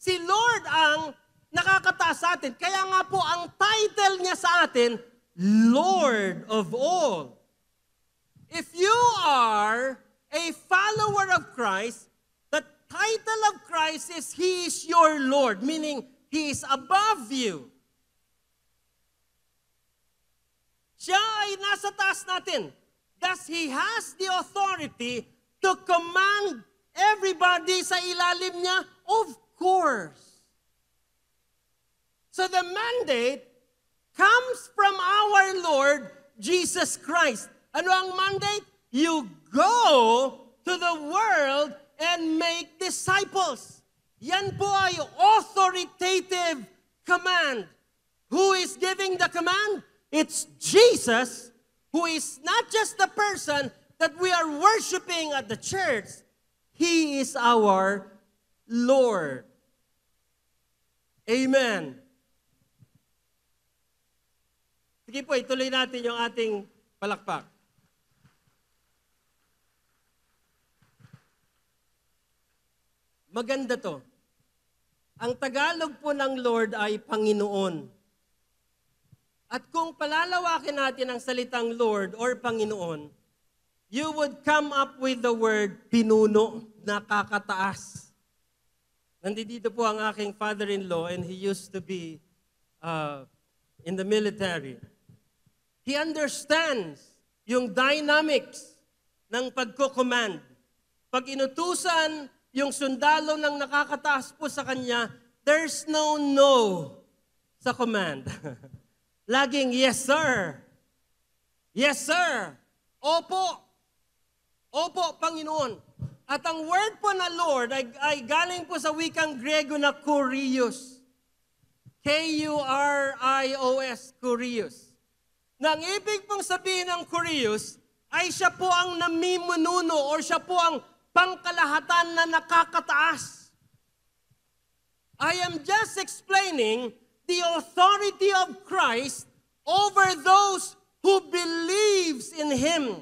Si Lord ang nakakataas sa atin. Kaya nga po, ang title niya sa atin, Lord of all. If you are a follower of Christ, the title of Christ is He is your Lord, meaning He is above you. Siya ay nasa taas natin. Thus, He has the authority to command everybody sa ilalim niya? Of course. So the mandate comes from our Lord Jesus Christ. Ano ang mandate? You Go to the world and make disciples. Yan po ay authoritative command. Who is giving the command? It's Jesus, who is not just the person that we are worshiping at the church. He is our Lord. Amen. Sige po, ituloy natin yung ating palakpak. Maganda to. Ang Tagalog po ng Lord ay Panginoon. At kung palalawakin natin ang salitang Lord or Panginoon, you would come up with the word pinuno, nakakataas. Nandito po ang aking father-in-law and he used to be uh, in the military. He understands yung dynamics ng pagko Pag inutusan yung sundalo ng nakakataas po sa kanya, there's no no sa command. Laging yes sir. Yes sir. Opo. Opo, Panginoon. At ang word po na Lord ay, ay galing po sa wikang Grego na Kurios. K-U-R-I-O-S, Kurios. Nang ibig pong sabihin ng Kurios, ay siya po ang namimununo or siya po ang pangkalahatan na nakakataas. I am just explaining the authority of Christ over those who believes in Him.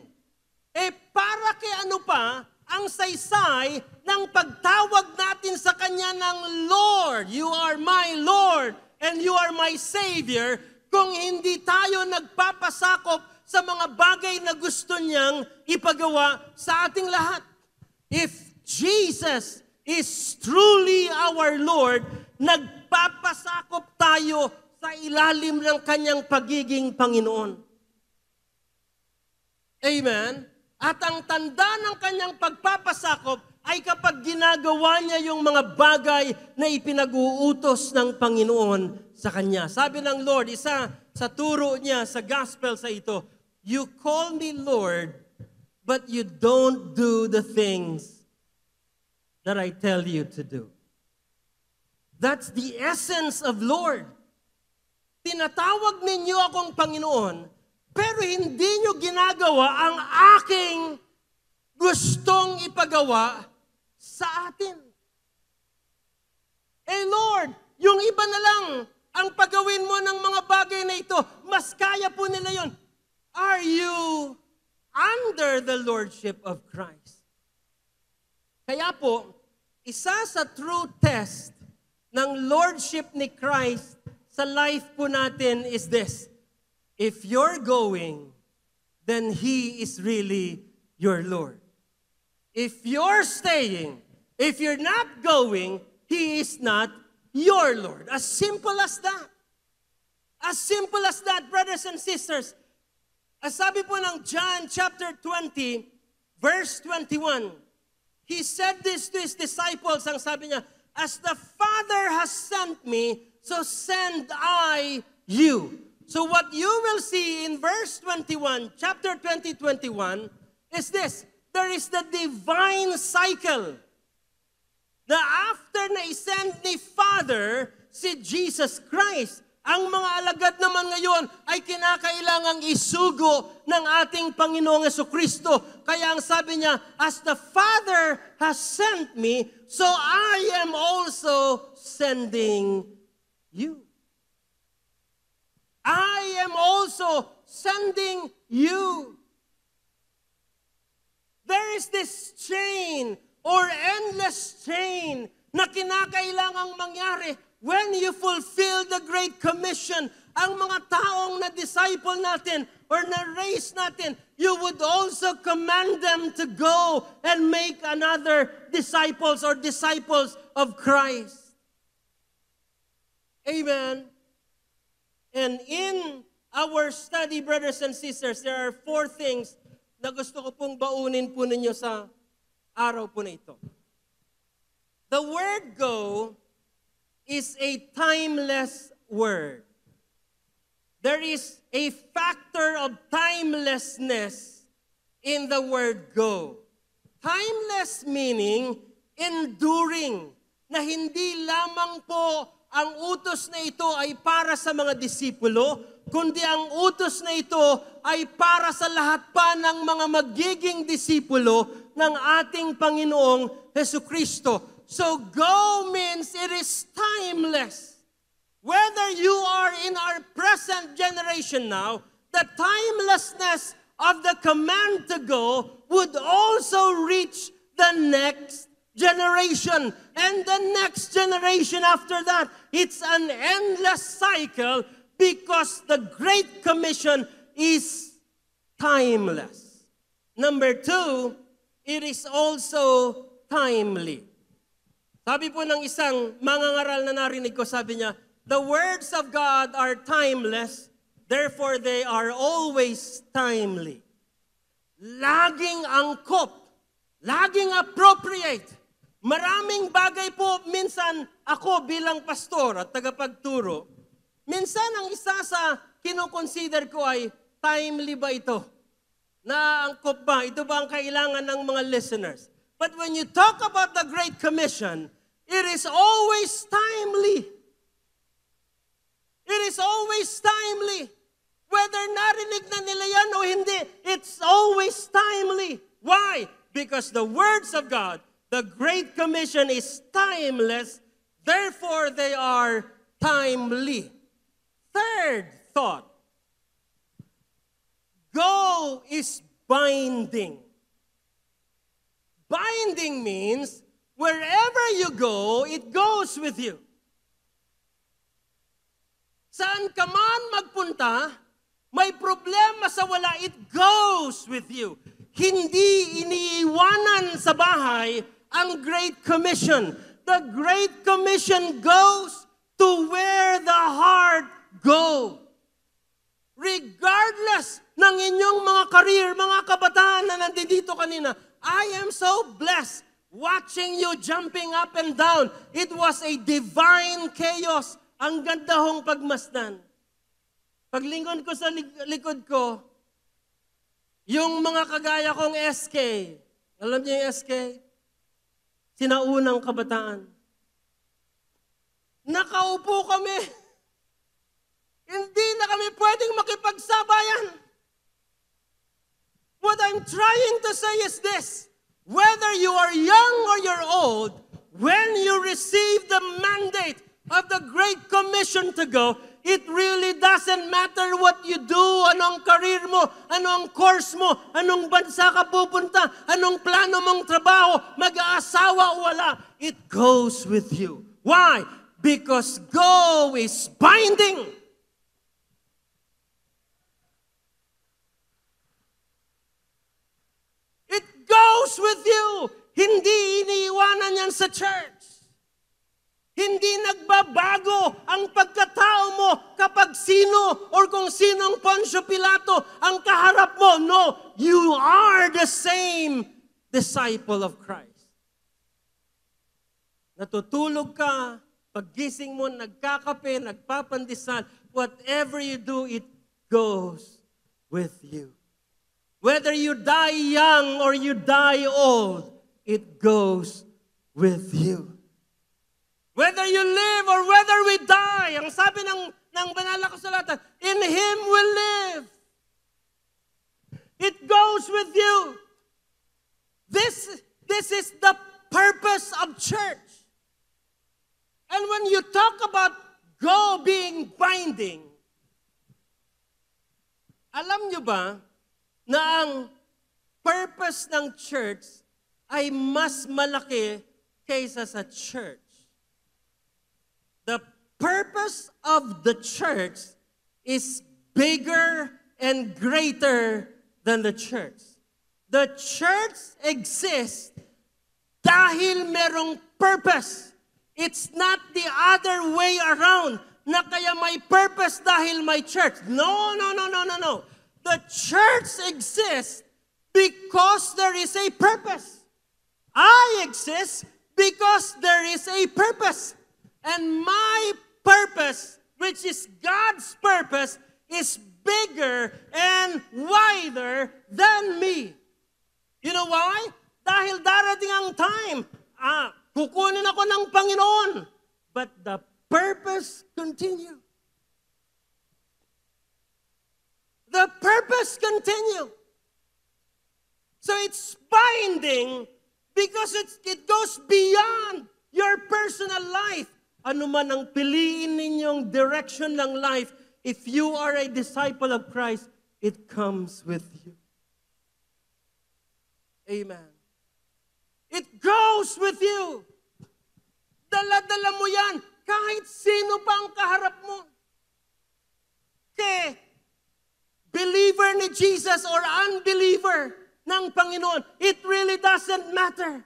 Eh para kay ano pa ang saysay ng pagtawag natin sa Kanya ng Lord, You are my Lord and You are my Savior, kung hindi tayo nagpapasakop sa mga bagay na gusto niyang ipagawa sa ating lahat. If Jesus is truly our Lord, nagpapasakop tayo sa ilalim ng kanyang pagiging Panginoon. Amen? At ang tanda ng kanyang pagpapasakop ay kapag ginagawa niya yung mga bagay na ipinag-uutos ng Panginoon sa kanya. Sabi ng Lord, isa sa turo niya sa gospel sa ito, You call me Lord but you don't do the things that I tell you to do. That's the essence of Lord. Tinatawag ninyo akong Panginoon, pero hindi nyo ginagawa ang aking gustong ipagawa sa atin. Eh Lord, yung iba na lang ang pagawin mo ng mga bagay na ito, mas kaya po nila yon. Are you under the lordship of Christ. Kaya po, isa sa true test ng lordship ni Christ sa life po natin is this. If you're going, then He is really your Lord. If you're staying, if you're not going, He is not your Lord. As simple as that. As simple as that, brothers and sisters. As sabi po ng John chapter 20, verse 21, He said this to His disciples, ang sabi niya, As the Father has sent me, so send I you. So what you will see in verse 21, chapter 20, 21, is this. There is the divine cycle. The after na isend ni Father si Jesus Christ, ang mga alagad naman ngayon ay kinakailangang isugo ng ating Panginoong Yeso Kristo. Kaya ang sabi niya, As the Father has sent me, so I am also sending you. I am also sending you. There is this chain or endless chain na kinakailangang mangyari When you fulfill the Great Commission, ang mga taong na-disciple natin or na-raise natin, you would also command them to go and make another disciples or disciples of Christ. Amen. And in our study, brothers and sisters, there are four things na gusto ko pong baunin po ninyo sa araw po na ito. The word go is a timeless word. There is a factor of timelessness in the word go. Timeless meaning enduring, na hindi lamang po ang utos na ito ay para sa mga disipulo, kundi ang utos na ito ay para sa lahat pa ng mga magiging disipulo ng ating Panginoong Heso Kristo. So go means it is timeless. Whether you are in our present generation now, the timelessness of the command to go would also reach the next generation and the next generation after that. It's an endless cycle because the Great Commission is timeless. Number two, it is also timely. Sabi po ng isang mangangaral na narinig ko, sabi niya, The words of God are timeless, therefore they are always timely. Laging angkop, laging appropriate. Maraming bagay po, minsan ako bilang pastor at tagapagturo, minsan ang isa sa kinoconsider ko ay, timely ba ito? Naangkop ba? Ito ba ang kailangan ng mga listeners? But when you talk about the Great Commission, it is always timely. It is always timely. Whether narinig na nila yan o hindi, it's always timely. Why? Because the words of God, the Great Commission is timeless, therefore they are timely. Third thought, go is binding. Binding means wherever you go, it goes with you. Saan ka man magpunta, may problema sa wala, it goes with you. Hindi iniiwanan sa bahay ang Great Commission. The Great Commission goes to where the heart goes. Regardless ng inyong mga career, mga kabataan na nandito kanina, I am so blessed watching you jumping up and down. It was a divine chaos. Ang ganda hong pagmasdan. Paglingon ko sa likod ko, yung mga kagaya kong SK, alam niyo yung SK? Sinaunang kabataan. Nakaupo kami. Hindi na kami pwedeng makipagsabayan. What I'm trying to say is this whether you are young or you're old, when you receive the mandate of the Great Commission to go, it really doesn't matter what you do, anong karir mo, anong course mo, anong bansa ka pupunta, anong plano mong trabaho, mag-aasawa o wala. It goes with you. Why? Because go is binding. goes with you. Hindi iniiwanan yan sa church. Hindi nagbabago ang pagkatao mo kapag sino or kung sinong Poncio Pilato ang kaharap mo. No, you are the same disciple of Christ. Natutulog ka, paggising mo, nagkakape, nagpapandesal, whatever you do, it goes with you. Whether you die young or you die old, it goes with you. Whether you live or whether we die, ang sabi ng, ng banal na kasulatan, in Him we live. It goes with you. This, this is the purpose of church. And when you talk about go being binding, alam nyo ba, na ang purpose ng church ay mas malaki kaysa sa church. The purpose of the church is bigger and greater than the church. The church exists dahil merong purpose. It's not the other way around na kaya may purpose dahil may church. No, no, no, no, no, no. The church exists because there is a purpose. I exist because there is a purpose. And my purpose, which is God's purpose, is bigger and wider than me. You know why? Dahil darating ang time, ah, kukunin ako ng Panginoon. But the purpose continues. the purpose continue. So it's binding because it's, it goes beyond your personal life. Ano man ang piliin ninyong direction ng life, if you are a disciple of Christ, it comes with you. Amen. It goes with you. Dala-dala mo yan kahit sino pa ang kaharap mo. Kaya believer ni Jesus or unbeliever ng Panginoon, it really doesn't matter.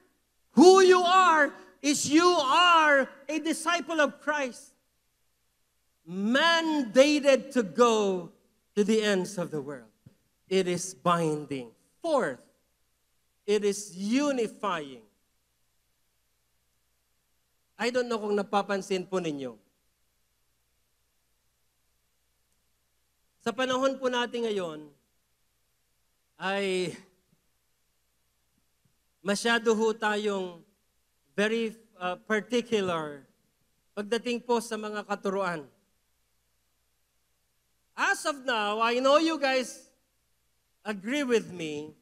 Who you are is you are a disciple of Christ, mandated to go to the ends of the world. It is binding. Fourth, it is unifying. I don't know kung napapansin po ninyo, Sa panahon po natin ngayon, ay masyado ho tayong very uh, particular pagdating po sa mga katuruan. As of now, I know you guys agree with me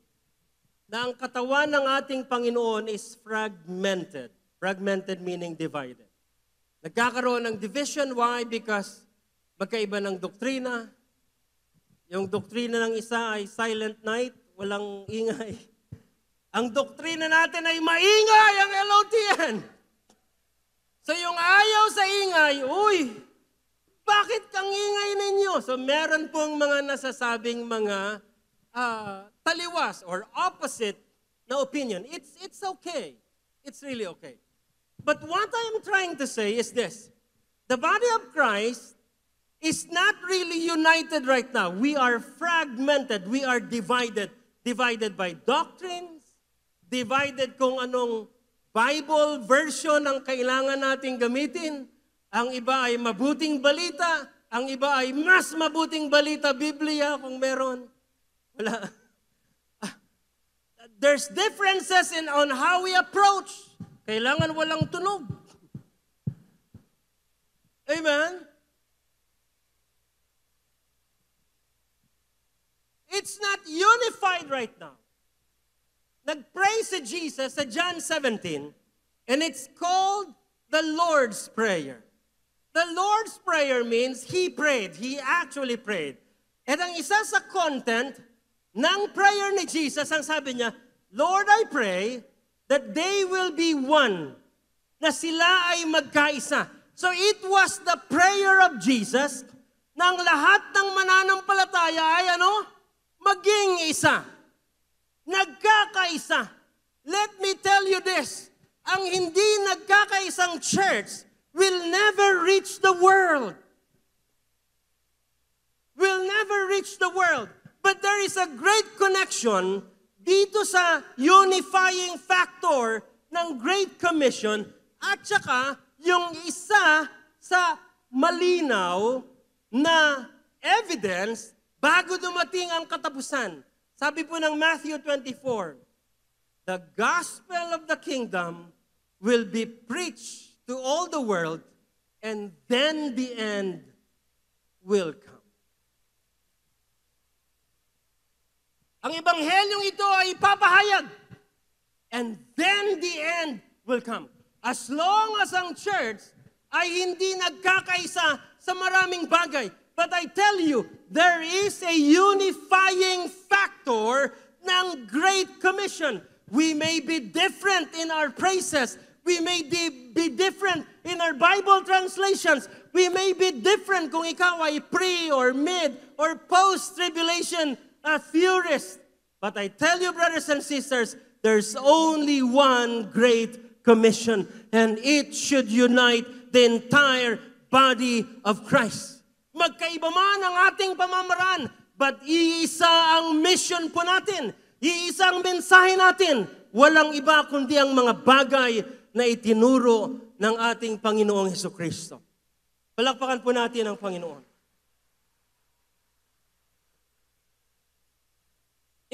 na ang katawan ng ating Panginoon is fragmented. Fragmented meaning divided. Nagkakaroon ng division. Why? Because magkaiba ng doktrina, yung doktrina ng isa ay silent night, walang ingay. Ang doktrina natin ay maingay ang LOTN. So yung ayaw sa ingay, uy, bakit kang ingay ninyo? So meron pong mga nasasabing mga uh, taliwas or opposite na opinion. It's, it's okay. It's really okay. But what I am trying to say is this. The body of Christ is not really united right now. We are fragmented. We are divided. Divided by doctrines, divided kung anong Bible version ang kailangan nating gamitin. Ang iba ay mabuting balita. Ang iba ay mas mabuting balita, Biblia, kung meron. Wala. There's differences in on how we approach. Kailangan walang tunog. Amen? It's not unified right now. Nag-pray si Jesus sa John 17, and it's called the Lord's Prayer. The Lord's Prayer means He prayed. He actually prayed. At ang isa sa content ng prayer ni Jesus, ang sabi niya, Lord, I pray that they will be one. Na sila ay magkaisa. So it was the prayer of Jesus ng lahat ng mananampalataya ay ano? maging isa. Nagkakaisa. Let me tell you this, ang hindi nagkakaisang church will never reach the world. Will never reach the world. But there is a great connection dito sa unifying factor ng Great Commission at saka yung isa sa malinaw na evidence bago dumating ang katapusan. Sabi po ng Matthew 24, The gospel of the kingdom will be preached to all the world and then the end will come. Ang ebanghelyong ito ay ipapahayag and then the end will come. As long as ang church ay hindi nagkakaisa sa maraming bagay. But I tell you, there is a unifying factor ng Great Commission. We may be different in our praises. We may be different in our Bible translations. We may be different kung ikaw ay pre or mid or post-tribulation a uh, theorist. But I tell you, brothers and sisters, there's only one great commission, and it should unite the entire body of Christ. Magkaiba man ang ating pamamaraan, but iisa ang mission po natin. Iisa ang mensahe natin. Walang iba kundi ang mga bagay na itinuro ng ating Panginoong Heso Kristo. Palakpakan po natin ang Panginoon.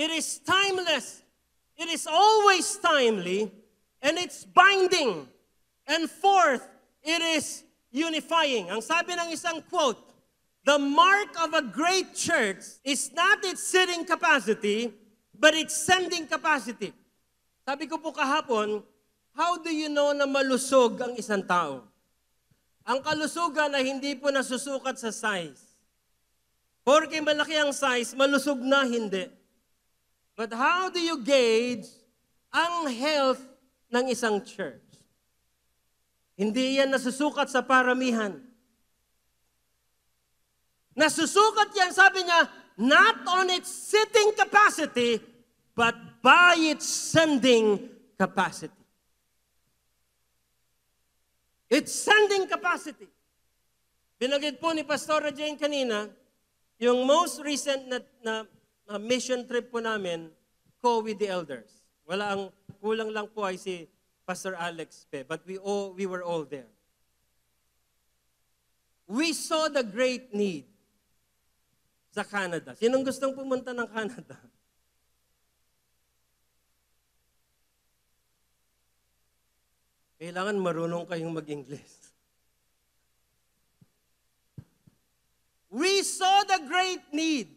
It is timeless. It is always timely. And it's binding. And fourth, it is unifying. Ang sabi ng isang quote, The mark of a great church is not its sitting capacity, but its sending capacity. Sabi ko po kahapon, how do you know na malusog ang isang tao? Ang kalusugan ay hindi po nasusukat sa size. Porke malaki ang size, malusog na hindi. But how do you gauge ang health ng isang church? Hindi yan nasusukat sa paramihan. Nasusukat yan, sabi niya, not on its sitting capacity, but by its sending capacity. Its sending capacity. Binagit po ni Pastor Jane kanina, yung most recent na, na, na mission trip po namin, co with the elders. Wala ang kulang lang po ay si Pastor Alex Pe, but we all we were all there. We saw the great need sa Canada. Sinong gustong pumunta ng Canada? Kailangan marunong kayong mag ingles We saw the great need.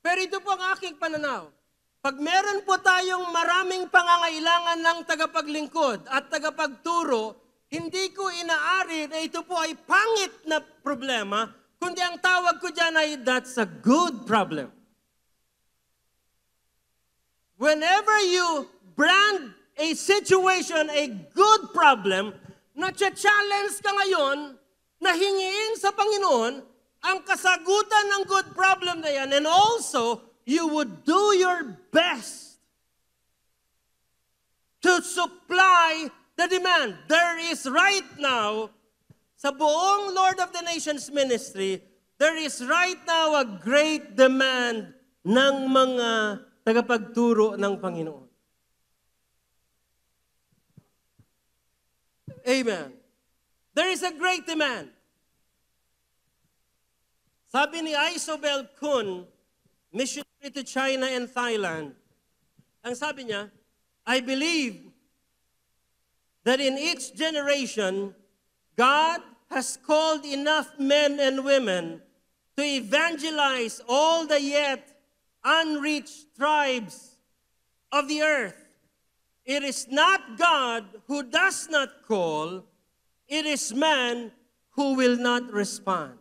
Pero ito po ang aking pananaw. Pag meron po tayong maraming pangangailangan ng tagapaglingkod at tagapagturo, hindi ko inaari na ito po ay pangit na problema, Kundi ang tawag ko dyan ay that's a good problem. Whenever you brand a situation a good problem, na challenge ka ngayon, na hingiin sa Panginoon ang kasagutan ng good problem na yan. And also, you would do your best to supply the demand. There is right now sa buong Lord of the Nations ministry, there is right now a great demand ng mga tagapagturo ng Panginoon. Amen. There is a great demand. Sabi ni Isobel Kuhn, missionary to China and Thailand, ang sabi niya, I believe that in each generation, God has called enough men and women to evangelize all the yet unreached tribes of the earth. It is not God who does not call, it is man who will not respond.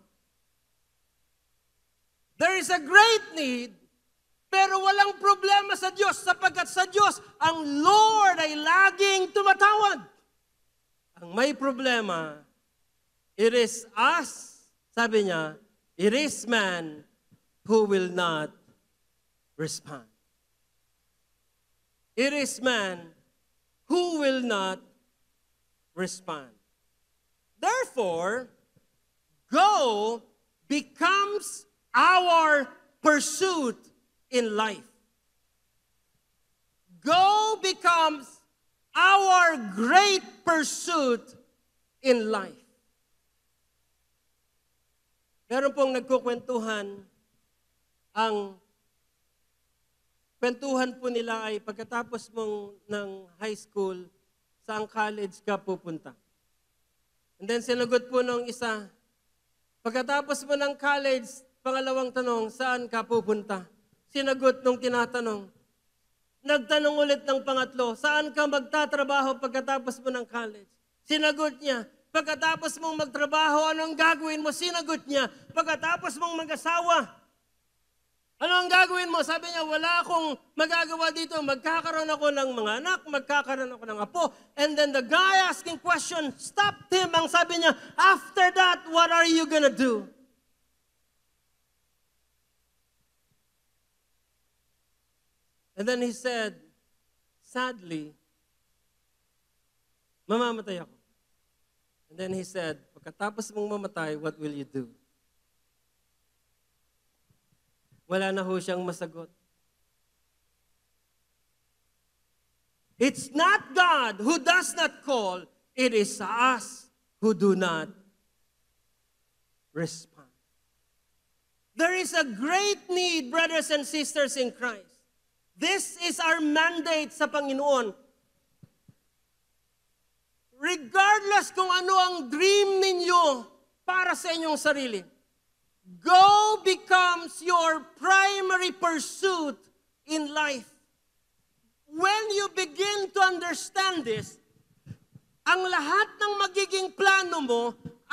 There is a great need, pero walang problema sa Diyos sapagkat sa Diyos ang Lord ay laging tumatawag. Ang may problema It is us, sabi niya, it is man who will not respond. It is man who will not respond. Therefore, go becomes our pursuit in life. Go becomes our great pursuit in life. Meron pong nagkukwentuhan, ang kwentuhan po nila ay pagkatapos mong ng high school, saan college ka pupunta. And then sinagot po nung isa, pagkatapos mo ng college, pangalawang tanong, saan ka pupunta? Sinagot nung tinatanong. Nagtanong ulit ng pangatlo, saan ka magtatrabaho pagkatapos mo ng college? Sinagot niya, Pagkatapos mong magtrabaho, ano ang gagawin mo? Sinagot niya. Pagkatapos mong mag-asawa, ano ang gagawin mo? Sabi niya, wala akong magagawa dito. Magkakaroon ako ng mga anak, magkakaroon ako ng apo. And then the guy asking question stopped him. Ang sabi niya, after that, what are you gonna do? And then he said, sadly, mamamatay ako. And then he said, pagkatapos mong mamatay, what will you do? Wala na ho siyang masagot. It's not God who does not call. It is us who do not respond. There is a great need, brothers and sisters in Christ. This is our mandate sa Panginoon regardless kung ano ang dream ninyo para sa inyong sarili, go becomes your primary pursuit in life. When you begin to understand this, ang lahat ng magiging plano mo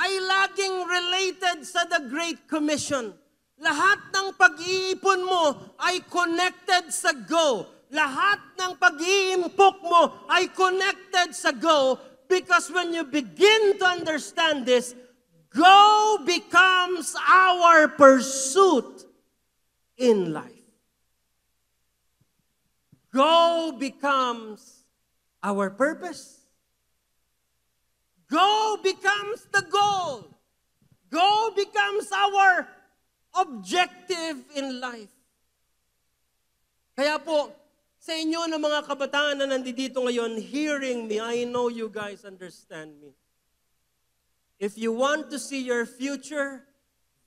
ay laging related sa the Great Commission. Lahat ng pag-iipon mo ay connected sa go. Lahat ng pag-iimpok mo ay connected sa go Because when you begin to understand this, go becomes our pursuit in life. Go becomes our purpose. Go becomes the goal. Go becomes our objective in life. Kaya po, sa inyo ng ano, mga kabataan na nandito ngayon, hearing me, I know you guys understand me. If you want to see your future,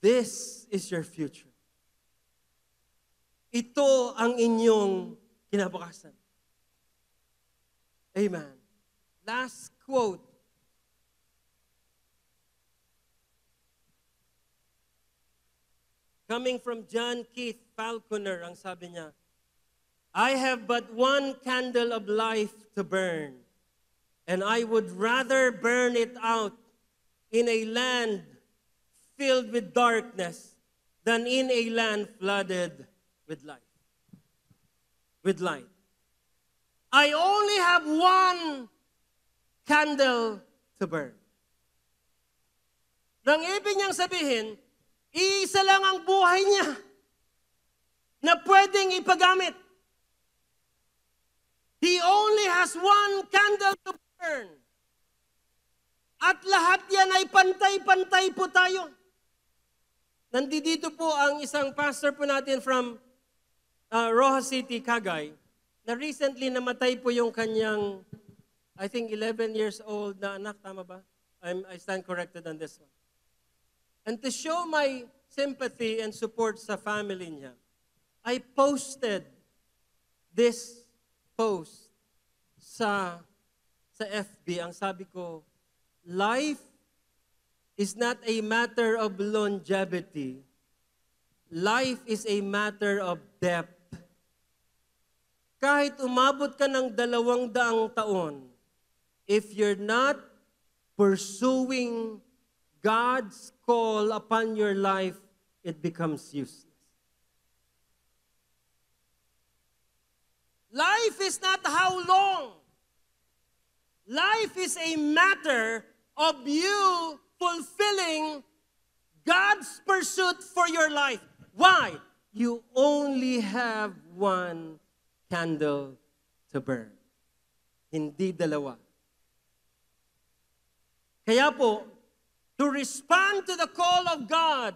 this is your future. Ito ang inyong kinabukasan. Amen. Last quote. Coming from John Keith Falconer, ang sabi niya, I have but one candle of life to burn, and I would rather burn it out in a land filled with darkness than in a land flooded with light. With light. I only have one candle to burn. Nang ibig niyang sabihin, iisa lang ang buhay niya na pwedeng ipagamit. He only has one candle to burn. At lahat yan ay pantay-pantay po tayo. Nandito po ang isang pastor po natin from uh, Rojas City, Cagay, na recently namatay po yung kanyang, I think 11 years old na anak, tama ba? I'm, I stand corrected on this one. And to show my sympathy and support sa family niya, I posted this post sa sa FB, ang sabi ko, life is not a matter of longevity. Life is a matter of depth. Kahit umabot ka ng dalawang daang taon, if you're not pursuing God's call upon your life, it becomes useless. Life is not how long. Life is a matter of you fulfilling God's pursuit for your life. Why? You only have one candle to burn. Hindi dalawa. Kaya po, to respond to the call of God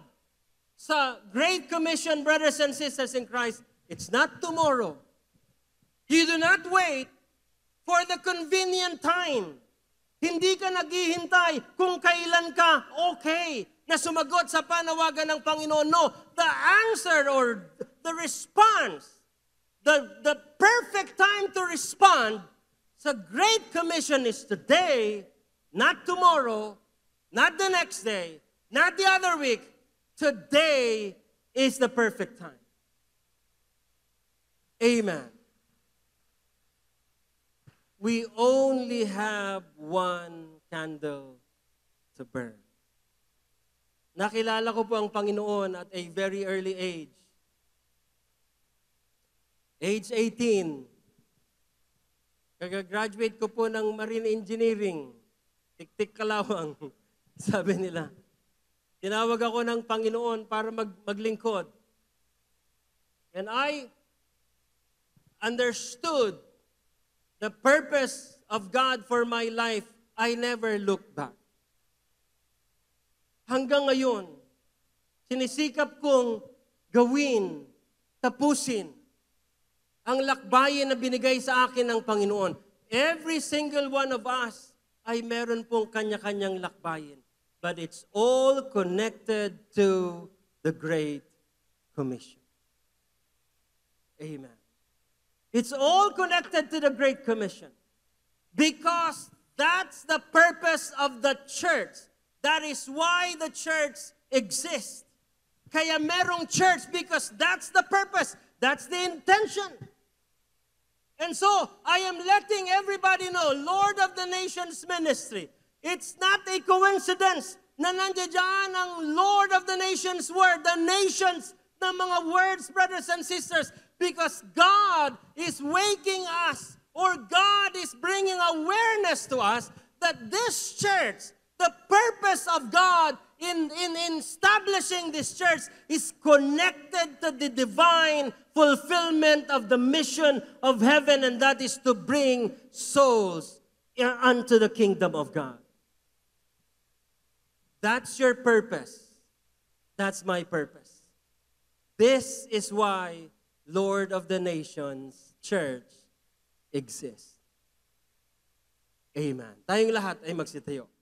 sa Great Commission, brothers and sisters in Christ, it's not tomorrow. You do not wait for the convenient time. Hindi ka naghihintay kung kailan ka okay na sumagot sa panawagan ng Panginoon. No, the answer or the response, the, the perfect time to respond sa Great Commission is today, not tomorrow, not the next day, not the other week. Today is the perfect time. Amen we only have one candle to burn. Nakilala ko po ang Panginoon at a very early age. Age 18, kagagraduate ko po ng marine engineering, tiktik kalawang, sabi nila. Tinawag ako ng Panginoon para mag, maglingkod. And I understood the purpose of God for my life, I never look back. Hanggang ngayon, sinisikap kong gawin, tapusin ang lakbayin na binigay sa akin ng Panginoon. Every single one of us ay meron pong kanya-kanyang lakbayin. But it's all connected to the Great Commission. Amen. It's all connected to the Great Commission because that's the purpose of the church. That is why the church exists. Kaya merong church because that's the purpose. That's the intention. And so I am letting everybody know, Lord of the Nations Ministry, it's not a coincidence na nandiyan ang Lord of the Nations Word, the nations ng mga words, brothers and sisters. because God is waking us or God is bringing awareness to us that this church, the purpose of God in, in, in establishing this church is connected to the divine fulfillment of the mission of heaven, and that is to bring souls uh, unto the kingdom of God. That's your purpose. That's my purpose. This is why Lord of the Nations Church exists. Amen. Tayong lahat ay magsitayo.